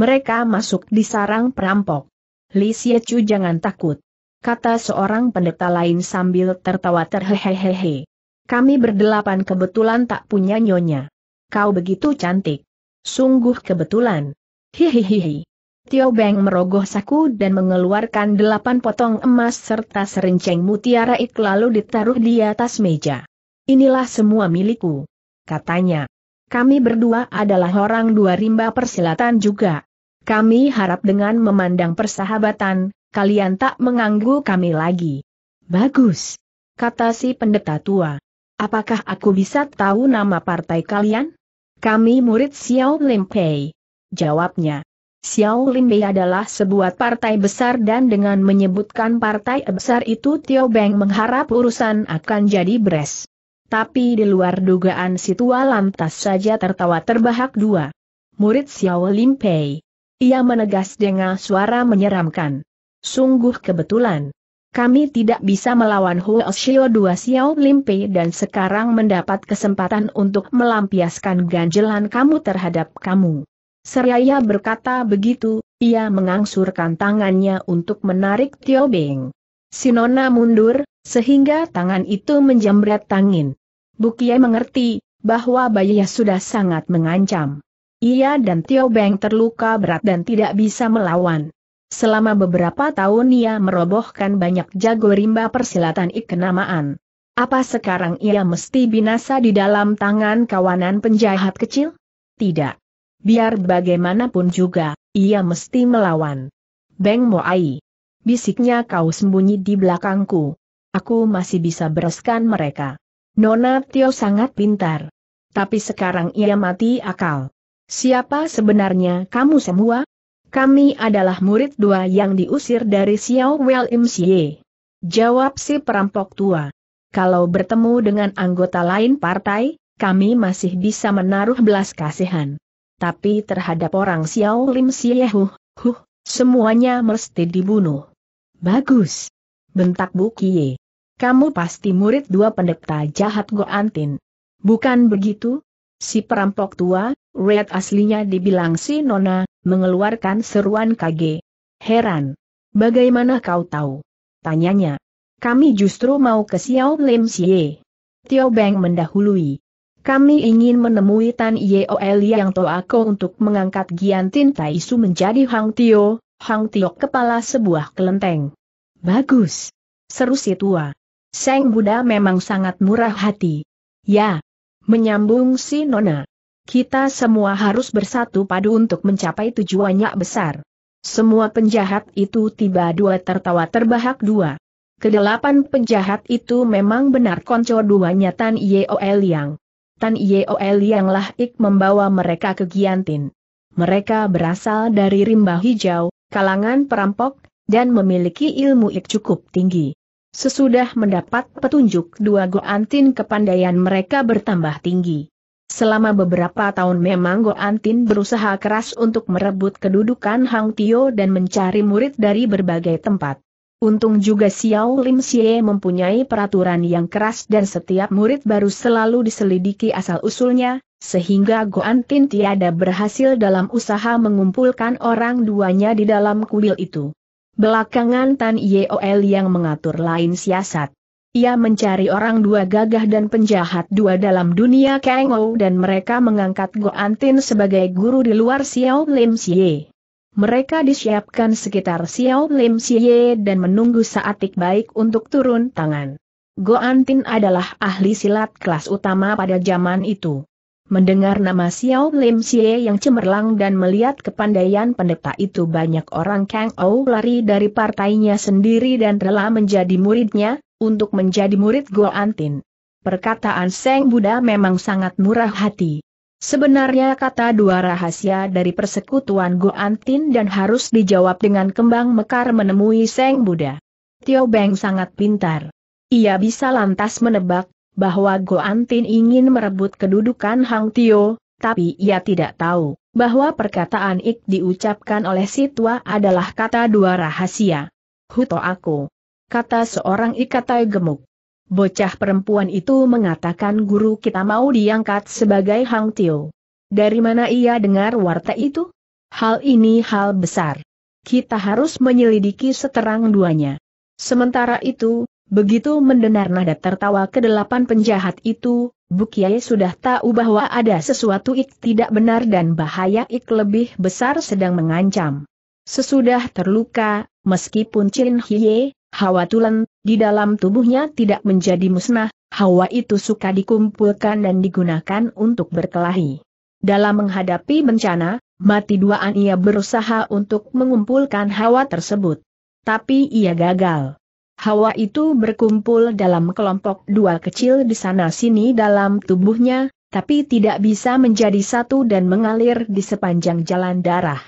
Mereka masuk di sarang perampok. Li Xiechu jangan takut. Kata seorang pendeta lain sambil tertawa terhehehehe. Kami berdelapan kebetulan tak punya nyonya. Kau begitu cantik. Sungguh kebetulan. Hihihihi. Tio Beng merogoh saku dan mengeluarkan delapan potong emas serta serenceng mutiara ik lalu ditaruh di atas meja. Inilah semua milikku. Katanya. Kami berdua adalah orang dua rimba persilatan juga. Kami harap dengan memandang persahabatan, kalian tak mengganggu kami lagi. Bagus, kata si pendeta tua. Apakah aku bisa tahu nama partai kalian? Kami murid Xiao Limpei. Jawabnya. Xiao Pei adalah sebuah partai besar dan dengan menyebutkan partai besar itu Tio Beng mengharap urusan akan jadi beres. Tapi di luar dugaan si tua lantas saja tertawa terbahak dua. Murid Xiao Limpei. Ia menegas dengan suara menyeramkan. Sungguh kebetulan. Kami tidak bisa melawan Huo Xiao dua Xiao Limpei dan sekarang mendapat kesempatan untuk melampiaskan ganjelan kamu terhadap kamu. Seraya berkata begitu, ia mengangsurkan tangannya untuk menarik Tio Beng. Sinona mundur, sehingga tangan itu menjamret tangin. Bukie mengerti bahwa Bayah sudah sangat mengancam. Ia dan Tio Beng terluka berat dan tidak bisa melawan. Selama beberapa tahun ia merobohkan banyak jago rimba persilatan ikenamaan. Apa sekarang ia mesti binasa di dalam tangan kawanan penjahat kecil? Tidak. Biar bagaimanapun juga, ia mesti melawan. Beng Moai. Bisiknya kau sembunyi di belakangku. Aku masih bisa bereskan mereka. Nona Tio sangat pintar. Tapi sekarang ia mati akal. Siapa sebenarnya kamu semua? Kami adalah murid dua yang diusir dari Xiao Well MCA. Jawab si perampok tua. Kalau bertemu dengan anggota lain partai, kami masih bisa menaruh belas kasihan. Tapi terhadap orang Xiao Lim Xie huh, huh, semuanya mesti dibunuh. Bagus. Bentak Bu Kie. Kamu pasti murid dua pendeta jahat Goantin. Bukan begitu? Si perampok tua, Red aslinya dibilang si Nona, mengeluarkan seruan kage. Heran. Bagaimana kau tahu? Tanyanya. Kami justru mau ke Xiao Lim Xie. Tio Beng mendahului. Kami ingin menemui Tan Yeol yang aku untuk mengangkat Giantin Taisu menjadi Hang Tio, Hang Tio kepala sebuah kelenteng. Bagus. Seru si tua. Seng Buddha memang sangat murah hati. Ya. Menyambung si Nona. Kita semua harus bersatu padu untuk mencapai tujuannya besar. Semua penjahat itu tiba dua tertawa terbahak dua. Kedelapan penjahat itu memang benar konco duanya Tan Yeol Yang. Tan Yeol Yang lah ik membawa mereka ke Giantin. Mereka berasal dari rimba hijau, kalangan perampok, dan memiliki ilmu ik cukup tinggi. Sesudah mendapat petunjuk dua Goantin kepandaian mereka bertambah tinggi. Selama beberapa tahun memang Goantin berusaha keras untuk merebut kedudukan Hang Tio dan mencari murid dari berbagai tempat. Untung juga Xiao Lim Xie mempunyai peraturan yang keras dan setiap murid baru selalu diselidiki asal-usulnya, sehingga Goantin tiada berhasil dalam usaha mengumpulkan orang duanya di dalam kuil itu. Belakangan Tan Yeol yang mengatur lain siasat. Ia mencari orang dua gagah dan penjahat dua dalam dunia Kengo dan mereka mengangkat Go Antin sebagai guru di luar Xiao Lim Xie. Mereka disiapkan sekitar Xiao Lim Xie dan menunggu saat baik untuk turun tangan. Go Antin adalah ahli silat kelas utama pada zaman itu. Mendengar nama Xiao Lim Xie yang cemerlang dan melihat kepandaian pendeta itu banyak orang Kang Ou lari dari partainya sendiri dan rela menjadi muridnya, untuk menjadi murid Go Antin. Perkataan Seng Buddha memang sangat murah hati. Sebenarnya kata dua rahasia dari persekutuan Go Antin dan harus dijawab dengan kembang mekar menemui Seng Buddha. Tio Beng sangat pintar. Ia bisa lantas menebak bahwa Goan Antin ingin merebut kedudukan Hang Tio, tapi ia tidak tahu bahwa perkataan Ik diucapkan oleh Situa adalah kata dua rahasia. Huto aku. Kata seorang ikatai gemuk. Bocah perempuan itu mengatakan guru kita mau diangkat sebagai Hang Tio. Dari mana ia dengar warta itu? Hal ini hal besar. Kita harus menyelidiki seterang duanya. Sementara itu, Begitu mendengar nada tertawa kedelapan penjahat itu, Bukiai sudah tahu bahwa ada sesuatu ik tidak benar dan bahaya ik lebih besar sedang mengancam. Sesudah terluka, meskipun Chin Hye, hawa tulen, di dalam tubuhnya tidak menjadi musnah, hawa itu suka dikumpulkan dan digunakan untuk berkelahi. Dalam menghadapi bencana, mati duaan ia berusaha untuk mengumpulkan hawa tersebut. Tapi ia gagal. Hawa itu berkumpul dalam kelompok dua kecil di sana-sini dalam tubuhnya, tapi tidak bisa menjadi satu dan mengalir di sepanjang jalan darah.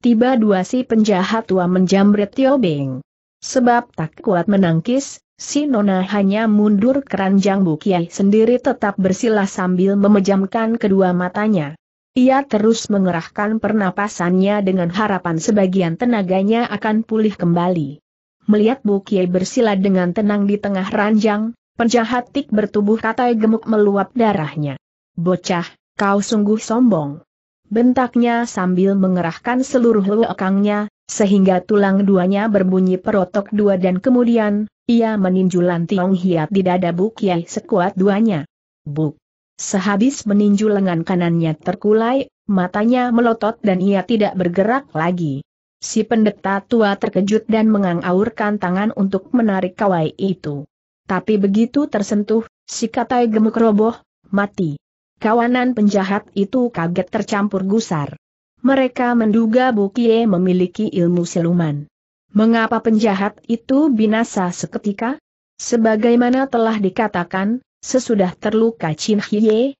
Tiba dua si penjahat tua menjamret Tio Beng. Sebab tak kuat menangkis, si Nona hanya mundur keranjang Bukiai sendiri tetap bersila sambil memejamkan kedua matanya. Ia terus mengerahkan pernapasannya dengan harapan sebagian tenaganya akan pulih kembali melihat Bu Kiai bersila dengan tenang di tengah ranjang, penjahat tik bertubuh katai gemuk meluap darahnya. Bocah, kau sungguh sombong. Bentaknya sambil mengerahkan seluruh lekangnya, sehingga tulang duanya berbunyi perotok dua dan kemudian, ia meninju lantiong hiat di dada Bu Kiai sekuat duanya. Buk. Sehabis meninju lengan kanannya terkulai, matanya melotot dan ia tidak bergerak lagi. Si pendeta tua terkejut dan mengangaurkan tangan untuk menarik kawai itu. Tapi begitu tersentuh, si katai gemuk roboh, mati. Kawanan penjahat itu kaget tercampur gusar. Mereka menduga Bukie memiliki ilmu siluman. Mengapa penjahat itu binasa seketika? Sebagaimana telah dikatakan, sesudah terluka Chin Hye,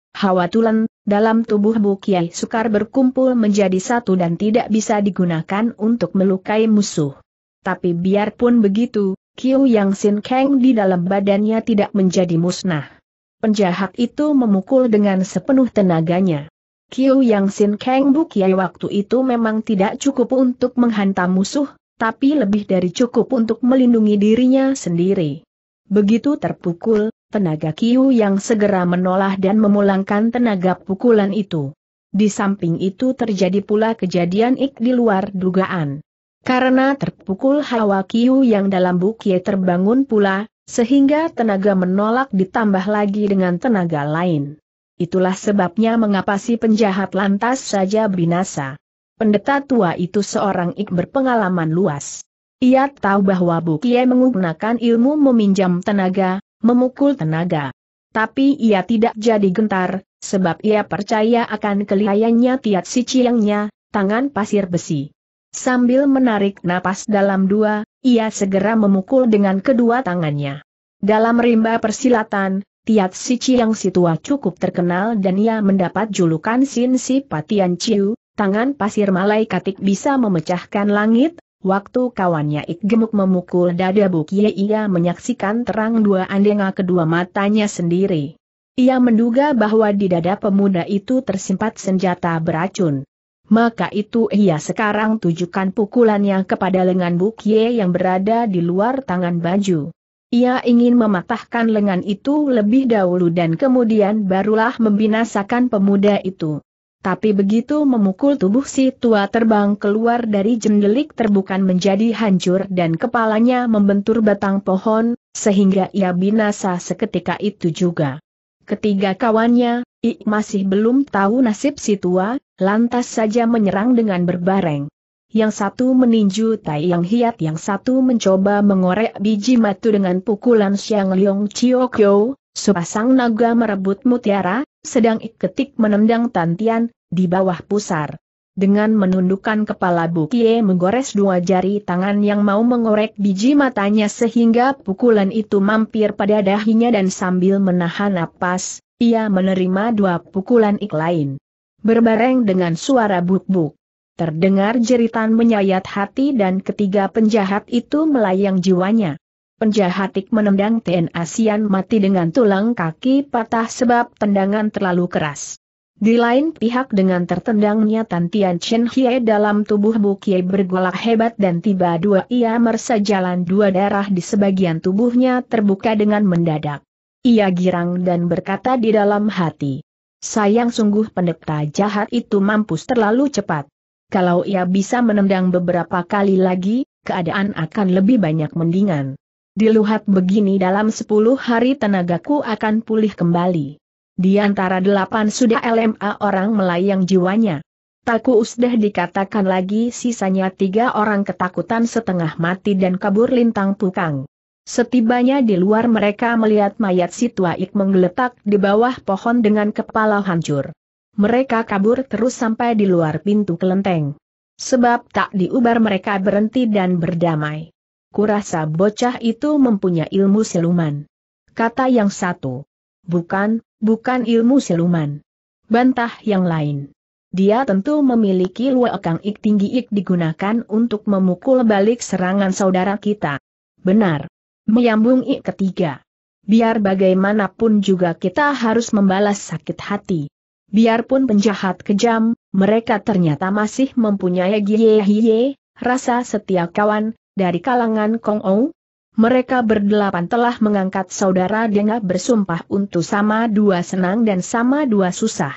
tulen dalam tubuh Bukiai sukar berkumpul menjadi satu dan tidak bisa digunakan untuk melukai musuh. Tapi biarpun begitu, Kiu Yang Sin Kang di dalam badannya tidak menjadi musnah. Penjahat itu memukul dengan sepenuh tenaganya. Kiu Yang Sin Kang Bukiai waktu itu memang tidak cukup untuk menghantam musuh, tapi lebih dari cukup untuk melindungi dirinya sendiri. Begitu terpukul, tenaga Kiu yang segera menolak dan memulangkan tenaga pukulan itu. Di samping itu terjadi pula kejadian ik di luar dugaan. Karena terpukul hawa Kiu yang dalam bukie terbangun pula, sehingga tenaga menolak ditambah lagi dengan tenaga lain. Itulah sebabnya mengapa si penjahat lantas saja binasa. Pendeta tua itu seorang ik berpengalaman luas. Ia tahu bahwa Bukie menggunakan ilmu meminjam tenaga, memukul tenaga. Tapi ia tidak jadi gentar, sebab ia percaya akan kelihayannya tiat si ciangnya, tangan pasir besi. Sambil menarik napas dalam dua, ia segera memukul dengan kedua tangannya. Dalam rimba persilatan, Tiat Si Chiang tua cukup terkenal dan ia mendapat julukan Sin Si Patian Chiu, tangan pasir malaikatik bisa memecahkan langit, Waktu kawannya Ik Gemuk memukul dada Bukie ia menyaksikan terang dua andenga kedua matanya sendiri. Ia menduga bahwa di dada pemuda itu tersimpat senjata beracun. Maka itu ia sekarang tujukan pukulannya kepada lengan Bukie yang berada di luar tangan baju. Ia ingin mematahkan lengan itu lebih dahulu dan kemudian barulah membinasakan pemuda itu tapi begitu memukul tubuh si tua terbang keluar dari jendelik terbukan menjadi hancur dan kepalanya membentur batang pohon, sehingga ia binasa seketika itu juga. Ketiga kawannya, I masih belum tahu nasib si tua, lantas saja menyerang dengan berbareng. Yang satu meninju Tai Yang Hiat, yang satu mencoba mengorek biji matu dengan pukulan Xiang Liong Chio Kyo, Sepasang naga merebut mutiara, sedang iketik menendang tantian, di bawah pusar. Dengan menundukkan kepala Bukie menggores dua jari tangan yang mau mengorek biji matanya sehingga pukulan itu mampir pada dahinya dan sambil menahan napas, ia menerima dua pukulan ik lain. Berbareng dengan suara buk-buk. Terdengar jeritan menyayat hati dan ketiga penjahat itu melayang jiwanya penjahatik menendang TN Asian mati dengan tulang kaki patah sebab tendangan terlalu keras. Di lain pihak dengan tertendangnya Tan Tian Chen Hie dalam tubuh Bu Kie bergolak hebat dan tiba dua ia merasa jalan dua darah di sebagian tubuhnya terbuka dengan mendadak. Ia girang dan berkata di dalam hati. Sayang sungguh pendeta jahat itu mampus terlalu cepat. Kalau ia bisa menendang beberapa kali lagi, keadaan akan lebih banyak mendingan. Diluhat begini dalam 10 hari tenagaku akan pulih kembali. Di antara delapan sudah LMA orang melayang jiwanya. Taku usdah dikatakan lagi sisanya tiga orang ketakutan setengah mati dan kabur lintang pukang. Setibanya di luar mereka melihat mayat si Tuaik menggeletak di bawah pohon dengan kepala hancur. Mereka kabur terus sampai di luar pintu kelenteng. Sebab tak diubar mereka berhenti dan berdamai. Kurasa bocah itu mempunyai ilmu siluman. Kata yang satu. Bukan, bukan ilmu siluman. Bantah yang lain. Dia tentu memiliki luakang ik tinggi ik digunakan untuk memukul balik serangan saudara kita. Benar. Menyambung ik ketiga. Biar bagaimanapun juga kita harus membalas sakit hati. Biarpun penjahat kejam, mereka ternyata masih mempunyai gie rasa setia kawan, dari kalangan Kong Ou? Mereka berdelapan telah mengangkat saudara Denga bersumpah untuk sama dua senang dan sama dua susah.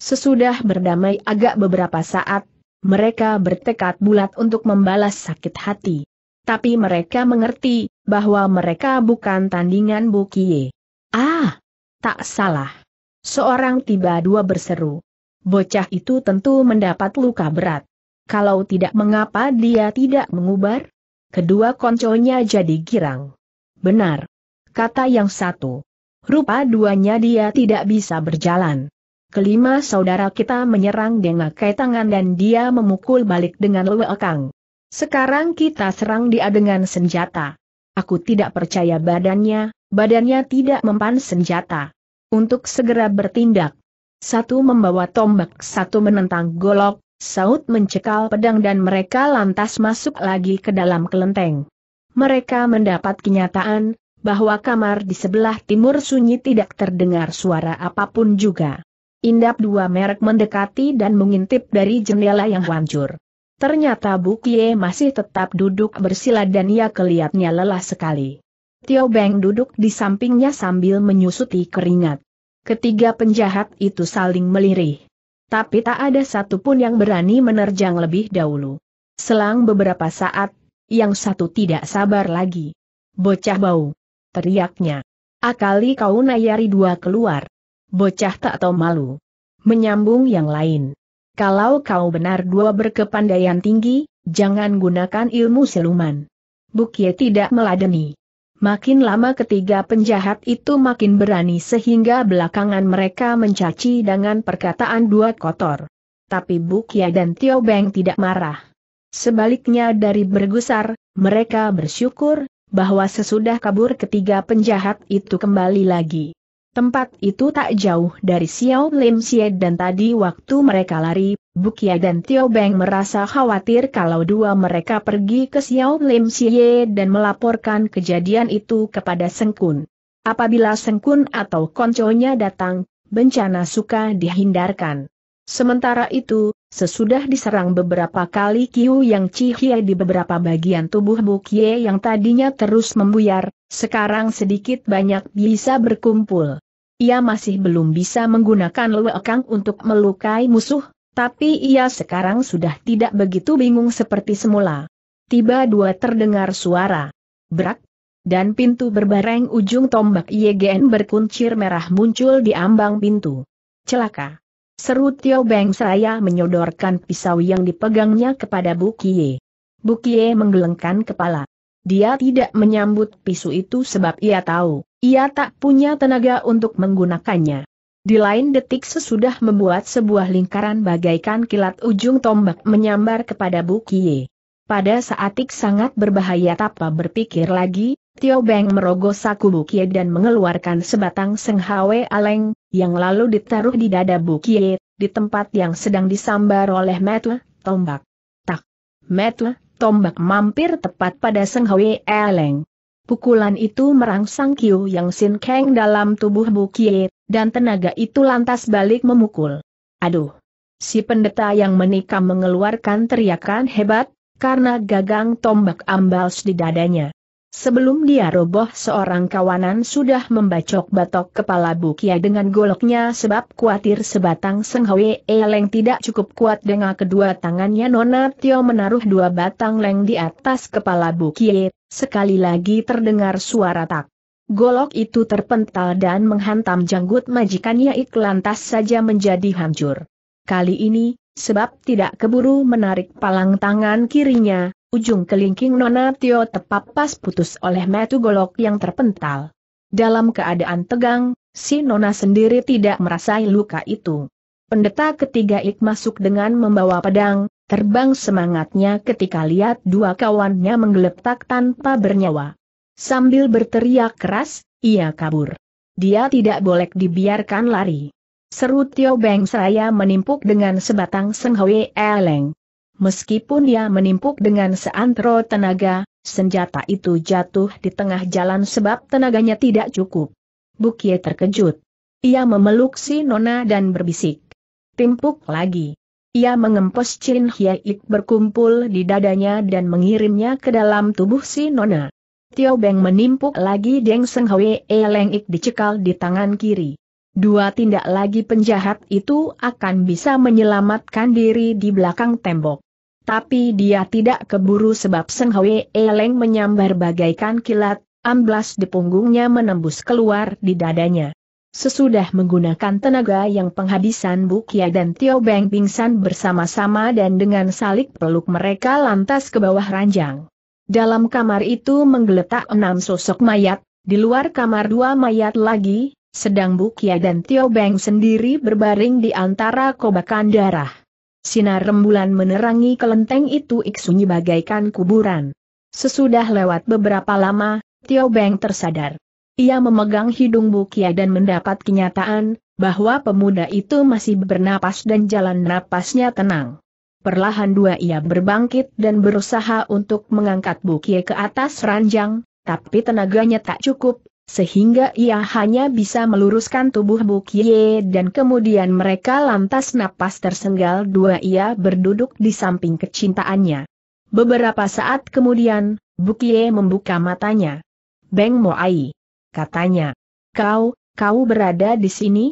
Sesudah berdamai agak beberapa saat, mereka bertekad bulat untuk membalas sakit hati. Tapi mereka mengerti bahwa mereka bukan tandingan Bukie. Ah, tak salah. Seorang tiba dua berseru. Bocah itu tentu mendapat luka berat. Kalau tidak mengapa dia tidak mengubar? Kedua konconya jadi girang. Benar. Kata yang satu. Rupa duanya dia tidak bisa berjalan. Kelima saudara kita menyerang dengan tangan dan dia memukul balik dengan lewekang. Sekarang kita serang dia dengan senjata. Aku tidak percaya badannya, badannya tidak mempan senjata. Untuk segera bertindak. Satu membawa tombak, satu menentang golok, Saud mencekal pedang dan mereka lantas masuk lagi ke dalam kelenteng. Mereka mendapat kenyataan, bahwa kamar di sebelah timur sunyi tidak terdengar suara apapun juga. Indap dua merek mendekati dan mengintip dari jendela yang hancur. Ternyata Bukie masih tetap duduk bersila dan ia kelihatnya lelah sekali. Tio Beng duduk di sampingnya sambil menyusuti keringat. Ketiga penjahat itu saling melirih tapi tak ada satupun yang berani menerjang lebih dahulu. Selang beberapa saat, yang satu tidak sabar lagi. Bocah bau. Teriaknya. Akali kau nayari dua keluar. Bocah tak tahu malu. Menyambung yang lain. Kalau kau benar dua berkepandaian tinggi, jangan gunakan ilmu siluman. Bukye tidak meladeni. Makin lama ketiga penjahat itu makin berani sehingga belakangan mereka mencaci dengan perkataan dua kotor. Tapi Bukia ya dan Tio Beng tidak marah. Sebaliknya dari bergusar, mereka bersyukur bahwa sesudah kabur ketiga penjahat itu kembali lagi. Tempat itu tak jauh dari Xiao Lim Xie dan tadi waktu mereka lari, Bukia dan Tio Beng merasa khawatir kalau dua mereka pergi ke Xiao Lim Siye dan melaporkan kejadian itu kepada Sengkun. Apabila Sengkun atau konconya datang, bencana suka dihindarkan. Sementara itu, sesudah diserang beberapa kali Kiu Yang Cihye di beberapa bagian tubuh Bukie yang tadinya terus membuyar, sekarang sedikit banyak bisa berkumpul. Ia masih belum bisa menggunakan luekang untuk melukai musuh, tapi ia sekarang sudah tidak begitu bingung seperti semula. Tiba dua terdengar suara. Brak. Dan pintu berbareng ujung tombak YGN berkuncir merah muncul di ambang pintu. Celaka. Seru Tio Beng Seraya menyodorkan pisau yang dipegangnya kepada Bukie. Bukie menggelengkan kepala. Dia tidak menyambut pisau itu sebab ia tahu, ia tak punya tenaga untuk menggunakannya. Di lain detik sesudah membuat sebuah lingkaran bagaikan kilat ujung tombak menyambar kepada Bukie. Pada saat Ik sangat berbahaya tanpa berpikir lagi, Tio Beng merogoh saku Bukie dan mengeluarkan sebatang senghawe aleng, yang lalu ditaruh di dada Bukie, di tempat yang sedang disambar oleh metu, tombak. Tak, metu, tombak mampir tepat pada seng senghawe aleng. Pukulan itu merangsang Kiu Yang Sin Kang dalam tubuh Bukie, dan tenaga itu lantas balik memukul. Aduh! Si pendeta yang menikam mengeluarkan teriakan hebat, karena gagang tombak ambals di dadanya. Sebelum dia roboh seorang kawanan sudah membacok batok kepala Bukia dengan goloknya sebab khawatir sebatang senghawe eleng tidak cukup kuat dengan kedua tangannya Nona Tio menaruh dua batang leng di atas kepala Bukia, sekali lagi terdengar suara tak Golok itu terpental dan menghantam janggut majikannya Ik lantas saja menjadi hancur. Kali ini, sebab tidak keburu menarik palang tangan kirinya, ujung kelingking Nona Tio tepat pas putus oleh metu golok yang terpental. Dalam keadaan tegang, si Nona sendiri tidak merasai luka itu. Pendeta ketiga Ik masuk dengan membawa pedang, terbang semangatnya ketika lihat dua kawannya menggeletak tanpa bernyawa. Sambil berteriak keras, ia kabur. Dia tidak boleh dibiarkan lari. Seru Tio Beng Seraya menimpuk dengan sebatang Seng Senghoe Eleng. Meskipun dia menimpuk dengan seantero tenaga, senjata itu jatuh di tengah jalan sebab tenaganya tidak cukup. Bukie terkejut. Ia memeluk si Nona dan berbisik. Timpuk lagi. Ia mengempes Chin Hiaik berkumpul di dadanya dan mengirimnya ke dalam tubuh si Nona. Tio Beng menimpuk lagi Deng Seng Hwe E Leng Ik dicekal di tangan kiri. Dua tindak lagi penjahat itu akan bisa menyelamatkan diri di belakang tembok. Tapi dia tidak keburu sebab Seng Hwe E Leng menyambar bagaikan kilat, amblas di punggungnya menembus keluar di dadanya. Sesudah menggunakan tenaga yang penghabisan Bukia dan Tio Beng pingsan bersama-sama dan dengan salik peluk mereka lantas ke bawah ranjang. Dalam kamar itu menggeletak enam sosok mayat, di luar kamar dua mayat lagi, sedang Bukia dan Tio Beng sendiri berbaring di antara kobakan darah. Sinar rembulan menerangi kelenteng itu iksunyi bagaikan kuburan. Sesudah lewat beberapa lama, Tio Beng tersadar. Ia memegang hidung Bukia dan mendapat kenyataan, bahwa pemuda itu masih bernapas dan jalan napasnya tenang. Perlahan dua ia berbangkit dan berusaha untuk mengangkat bukie ke atas ranjang, tapi tenaganya tak cukup, sehingga ia hanya bisa meluruskan tubuh bukie dan kemudian mereka lantas napas tersenggal dua ia berduduk di samping kecintaannya. Beberapa saat kemudian, Bukie membuka matanya. Beng Moai. Katanya. Kau, kau berada di sini?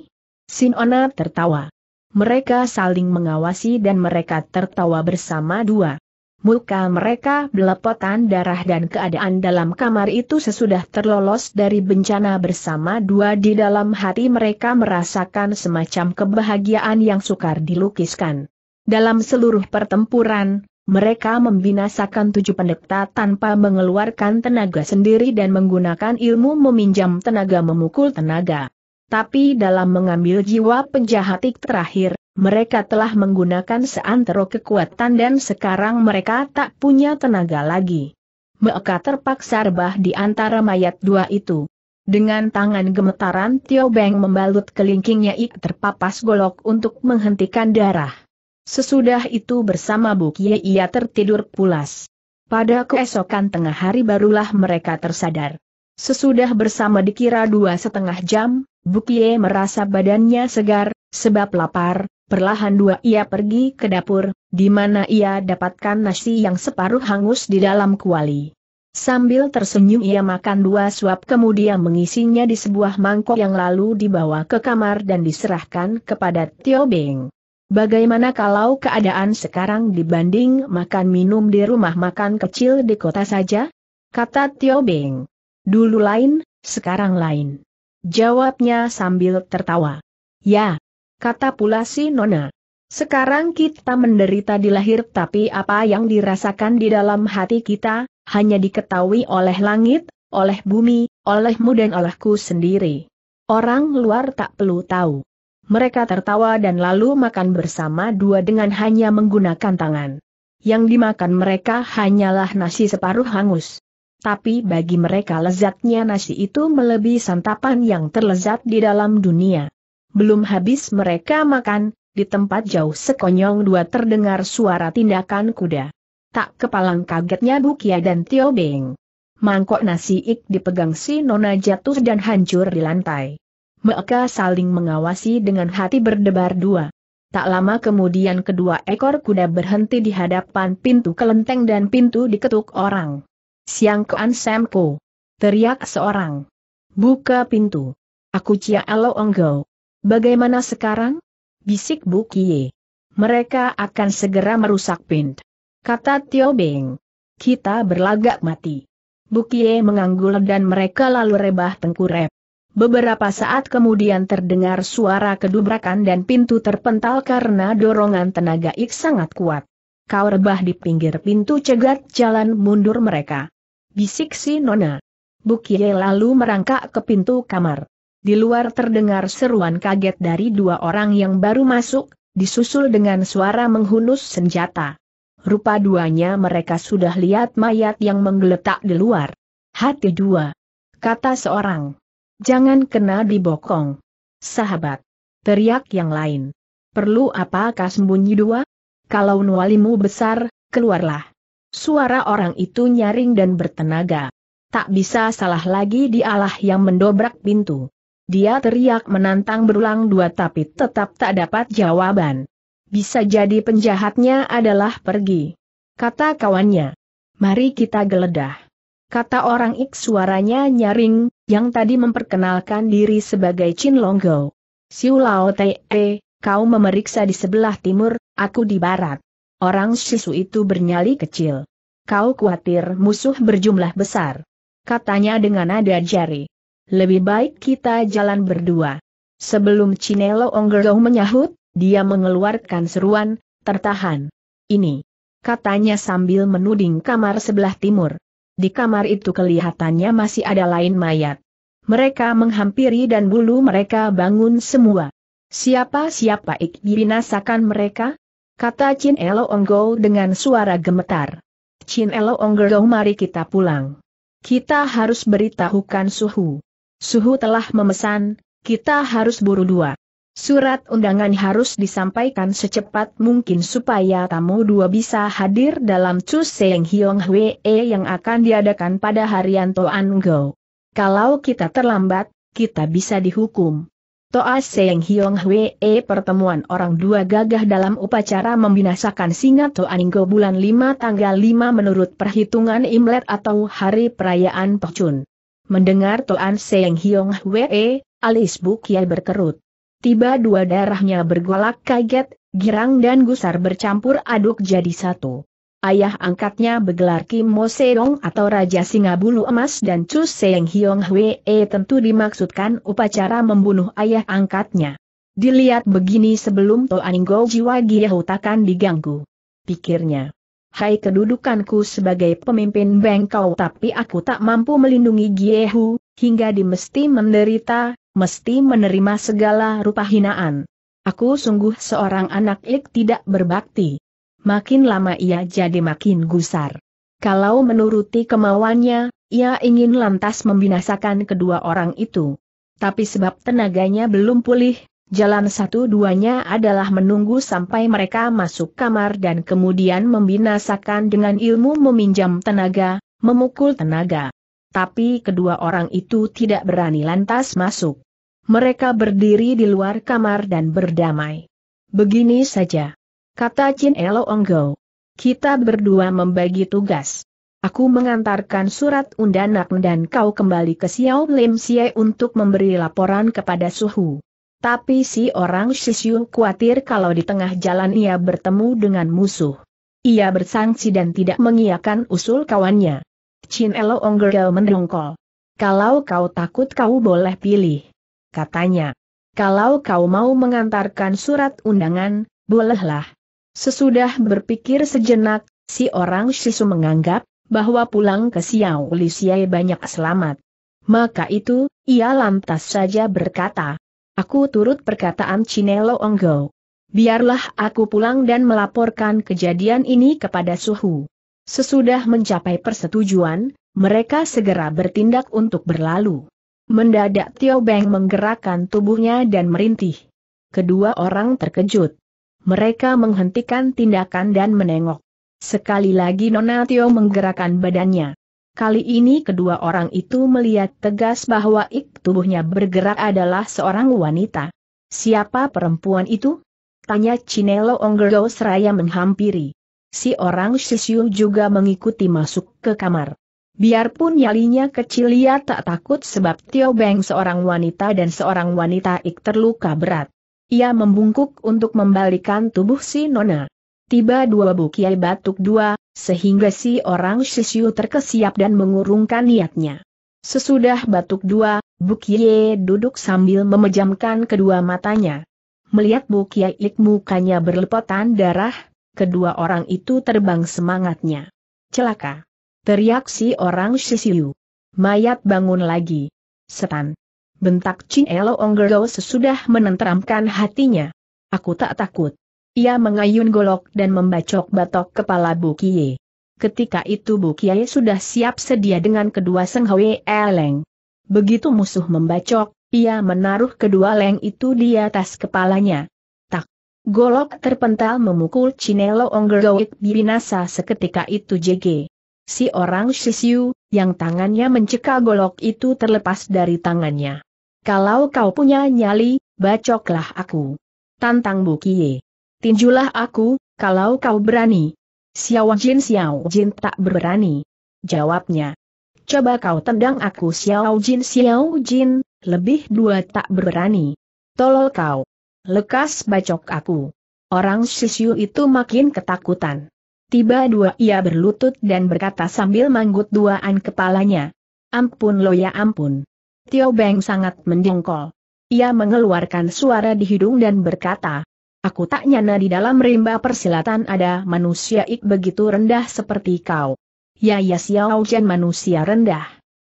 Sinona tertawa mereka saling mengawasi dan mereka tertawa bersama dua. Muka mereka belepotan darah dan keadaan dalam kamar itu sesudah terlolos dari bencana bersama dua di dalam hati mereka merasakan semacam kebahagiaan yang sukar dilukiskan. Dalam seluruh pertempuran, mereka membinasakan tujuh pendeta tanpa mengeluarkan tenaga sendiri dan menggunakan ilmu meminjam tenaga memukul tenaga tapi dalam mengambil jiwa penjahatik terakhir, mereka telah menggunakan seantero kekuatan dan sekarang mereka tak punya tenaga lagi. Mereka terpaksa rebah di antara mayat dua itu. Dengan tangan gemetaran Tio Beng membalut kelingkingnya ik terpapas golok untuk menghentikan darah. Sesudah itu bersama Bukie ia tertidur pulas. Pada keesokan tengah hari barulah mereka tersadar. Sesudah bersama dikira dua setengah jam, Bukie merasa badannya segar, sebab lapar, perlahan dua ia pergi ke dapur, di mana ia dapatkan nasi yang separuh hangus di dalam kuali. Sambil tersenyum ia makan dua suap kemudian mengisinya di sebuah mangkok yang lalu dibawa ke kamar dan diserahkan kepada Tio Beng. Bagaimana kalau keadaan sekarang dibanding makan minum di rumah makan kecil di kota saja? Kata Tio Beng. Dulu lain, sekarang lain. Jawabnya sambil tertawa. Ya, kata pula si Nona. Sekarang kita menderita di lahir tapi apa yang dirasakan di dalam hati kita, hanya diketahui oleh langit, oleh bumi, olehmu dan olehku sendiri. Orang luar tak perlu tahu. Mereka tertawa dan lalu makan bersama dua dengan hanya menggunakan tangan. Yang dimakan mereka hanyalah nasi separuh hangus tapi bagi mereka lezatnya nasi itu melebihi santapan yang terlezat di dalam dunia. Belum habis mereka makan, di tempat jauh sekonyong dua terdengar suara tindakan kuda. Tak kepalang kagetnya Bukia dan Tio Beng. Mangkok nasi ik dipegang si Nona jatuh dan hancur di lantai. Mereka saling mengawasi dengan hati berdebar dua. Tak lama kemudian kedua ekor kuda berhenti di hadapan pintu kelenteng dan pintu diketuk orang. Siang Koan Semko. Teriak seorang. Buka pintu. Aku Cia Elo Onggo. Bagaimana sekarang? Bisik Bu Kie. Mereka akan segera merusak pint. Kata Tio Beng. Kita berlagak mati. Bu Kie menganggul dan mereka lalu rebah tengkurep. Beberapa saat kemudian terdengar suara kedubrakan dan pintu terpental karena dorongan tenaga Ik sangat kuat. Kau rebah di pinggir pintu cegat jalan mundur mereka. Bisik si Nona. Bukie lalu merangkak ke pintu kamar. Di luar terdengar seruan kaget dari dua orang yang baru masuk, disusul dengan suara menghunus senjata. Rupa duanya mereka sudah lihat mayat yang menggeletak di luar. Hati dua. Kata seorang. Jangan kena dibokong. Sahabat. Teriak yang lain. Perlu apakah sembunyi dua? Kalau nualimu besar, keluarlah. Suara orang itu nyaring dan bertenaga. Tak bisa salah lagi dialah yang mendobrak pintu. Dia teriak menantang berulang dua tapi tetap tak dapat jawaban. Bisa jadi penjahatnya adalah pergi. Kata kawannya. Mari kita geledah. Kata orang ik suaranya nyaring, yang tadi memperkenalkan diri sebagai Chin Longgo. Siulao Lao Te, kau memeriksa di sebelah timur, aku di barat. Orang sisu itu bernyali kecil. Kau khawatir musuh berjumlah besar. Katanya dengan nada jari. Lebih baik kita jalan berdua. Sebelum Cinelo Onggerong menyahut, dia mengeluarkan seruan, tertahan. Ini. Katanya sambil menuding kamar sebelah timur. Di kamar itu kelihatannya masih ada lain mayat. Mereka menghampiri dan bulu mereka bangun semua. Siapa-siapa ik binasakan mereka? kata Chin Elo Onggo dengan suara gemetar. Chin Elo Onggo mari kita pulang. Kita harus beritahukan Suhu. Suhu telah memesan, kita harus buru dua. Surat undangan harus disampaikan secepat mungkin supaya tamu dua bisa hadir dalam Chu Seng Hyong Hwee yang akan diadakan pada harian Toan Go. Kalau kita terlambat, kita bisa dihukum. Toa Seng Hiong Hwee pertemuan orang dua gagah dalam upacara membinasakan singa Toa Ningo bulan 5 tanggal 5 menurut perhitungan imlet atau hari perayaan Pocun. Mendengar Toa Seng Hiong Hwee, alis Bukia berkerut. Tiba dua darahnya bergolak kaget, girang dan gusar bercampur aduk jadi satu. Ayah angkatnya bergelar Kim Mo Seong atau Raja Singa Bulu Emas dan Chu Seeng Hyong Hwee tentu dimaksudkan upacara membunuh ayah angkatnya. Dilihat begini sebelum To Go Jiwa Giyahu takkan diganggu. Pikirnya. Hai kedudukanku sebagai pemimpin bengkau tapi aku tak mampu melindungi Giehu, hingga di mesti menderita, mesti menerima segala rupa hinaan. Aku sungguh seorang anak ik tidak berbakti makin lama ia jadi makin gusar. Kalau menuruti kemauannya, ia ingin lantas membinasakan kedua orang itu. Tapi sebab tenaganya belum pulih, jalan satu-duanya adalah menunggu sampai mereka masuk kamar dan kemudian membinasakan dengan ilmu meminjam tenaga, memukul tenaga. Tapi kedua orang itu tidak berani lantas masuk. Mereka berdiri di luar kamar dan berdamai. Begini saja kata Chin Elo Kita berdua membagi tugas. Aku mengantarkan surat undangan dan kau kembali ke Xiao Lim Xie untuk memberi laporan kepada Suhu. Tapi si orang Shishu khawatir kalau di tengah jalan ia bertemu dengan musuh. Ia bersangsi dan tidak mengiakan usul kawannya. Chin Elo Onggo mendongkol. Kalau kau takut kau boleh pilih. Katanya. Kalau kau mau mengantarkan surat undangan, bolehlah. Sesudah berpikir sejenak, si orang Shisu menganggap bahwa pulang ke Xiao Li banyak selamat. Maka itu, ia lantas saja berkata, Aku turut perkataan Cinelo Onggo. Biarlah aku pulang dan melaporkan kejadian ini kepada Suhu. Sesudah mencapai persetujuan, mereka segera bertindak untuk berlalu. Mendadak Tio Beng menggerakkan tubuhnya dan merintih. Kedua orang terkejut mereka menghentikan tindakan dan menengok. Sekali lagi Nona menggerakkan badannya. Kali ini kedua orang itu melihat tegas bahwa ik tubuhnya bergerak adalah seorang wanita. Siapa perempuan itu? Tanya Cinelo Onggerdo seraya menghampiri. Si orang Sisiu juga mengikuti masuk ke kamar. Biarpun nyalinya kecil ia tak takut sebab Tio Beng seorang wanita dan seorang wanita ik terluka berat. Ia membungkuk untuk membalikan tubuh si Nona. Tiba dua bukiai batuk dua, sehingga si orang sisiu terkesiap dan mengurungkan niatnya. Sesudah batuk dua, bukiai duduk sambil memejamkan kedua matanya. Melihat bukiai Ik mukanya berlepotan darah, kedua orang itu terbang semangatnya. Celaka! Teriak si orang sisiu. Mayat bangun lagi. Setan! bentak Chin Elo Onggero sesudah menenteramkan hatinya. Aku tak takut. Ia mengayun golok dan membacok batok kepala Bu Kie. Ketika itu Bu Kie sudah siap sedia dengan kedua Senghoe Eleng. Begitu musuh membacok, ia menaruh kedua leng itu di atas kepalanya. Tak. Golok terpental memukul Cinelo Onggeroik binasa seketika itu JG. Si orang Shisyu yang tangannya mencekal golok itu terlepas dari tangannya. Kalau kau punya nyali, bacoklah aku. Tantang Bukie. Tinjulah aku, kalau kau berani. Xiao Jin Xiao Jin tak berani. Jawabnya. Coba kau tendang aku Xiao Jin Xiao Jin, lebih dua tak berani. Tolol kau. Lekas bacok aku. Orang sisyu itu makin ketakutan. Tiba dua ia berlutut dan berkata sambil manggut duaan kepalanya. Ampun lo ya ampun. Tio Beng sangat mendongkol. Ia mengeluarkan suara di hidung dan berkata, Aku tak nyana di dalam rimba persilatan ada manusia ik begitu rendah seperti kau. Ya ya Xiao manusia rendah.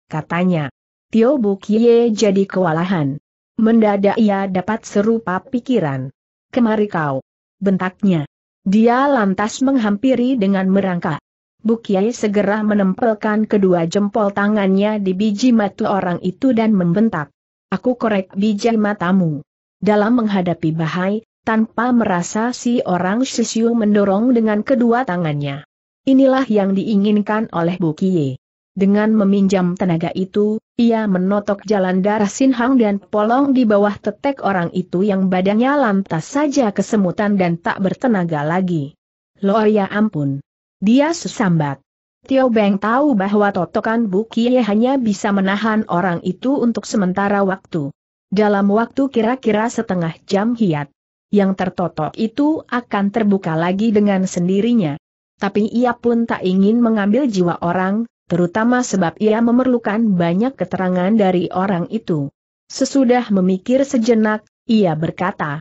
Katanya. Tio Bu Kie jadi kewalahan. Mendadak ia dapat serupa pikiran. Kemari kau. Bentaknya. Dia lantas menghampiri dengan merangkak. Bukiai segera menempelkan kedua jempol tangannya di biji mata orang itu dan membentak. Aku korek biji matamu. Dalam menghadapi bahaya, tanpa merasa si orang Shishu mendorong dengan kedua tangannya. Inilah yang diinginkan oleh Bukiye. Dengan meminjam tenaga itu, ia menotok jalan darah Sinhang dan polong di bawah tetek orang itu yang badannya lantas saja kesemutan dan tak bertenaga lagi. Loh ya ampun. Dia sesambat. Tio Beng tahu bahwa totokan Bukie hanya bisa menahan orang itu untuk sementara waktu. Dalam waktu kira-kira setengah jam hiat. Yang tertotok itu akan terbuka lagi dengan sendirinya. Tapi ia pun tak ingin mengambil jiwa orang, terutama sebab ia memerlukan banyak keterangan dari orang itu. Sesudah memikir sejenak, ia berkata,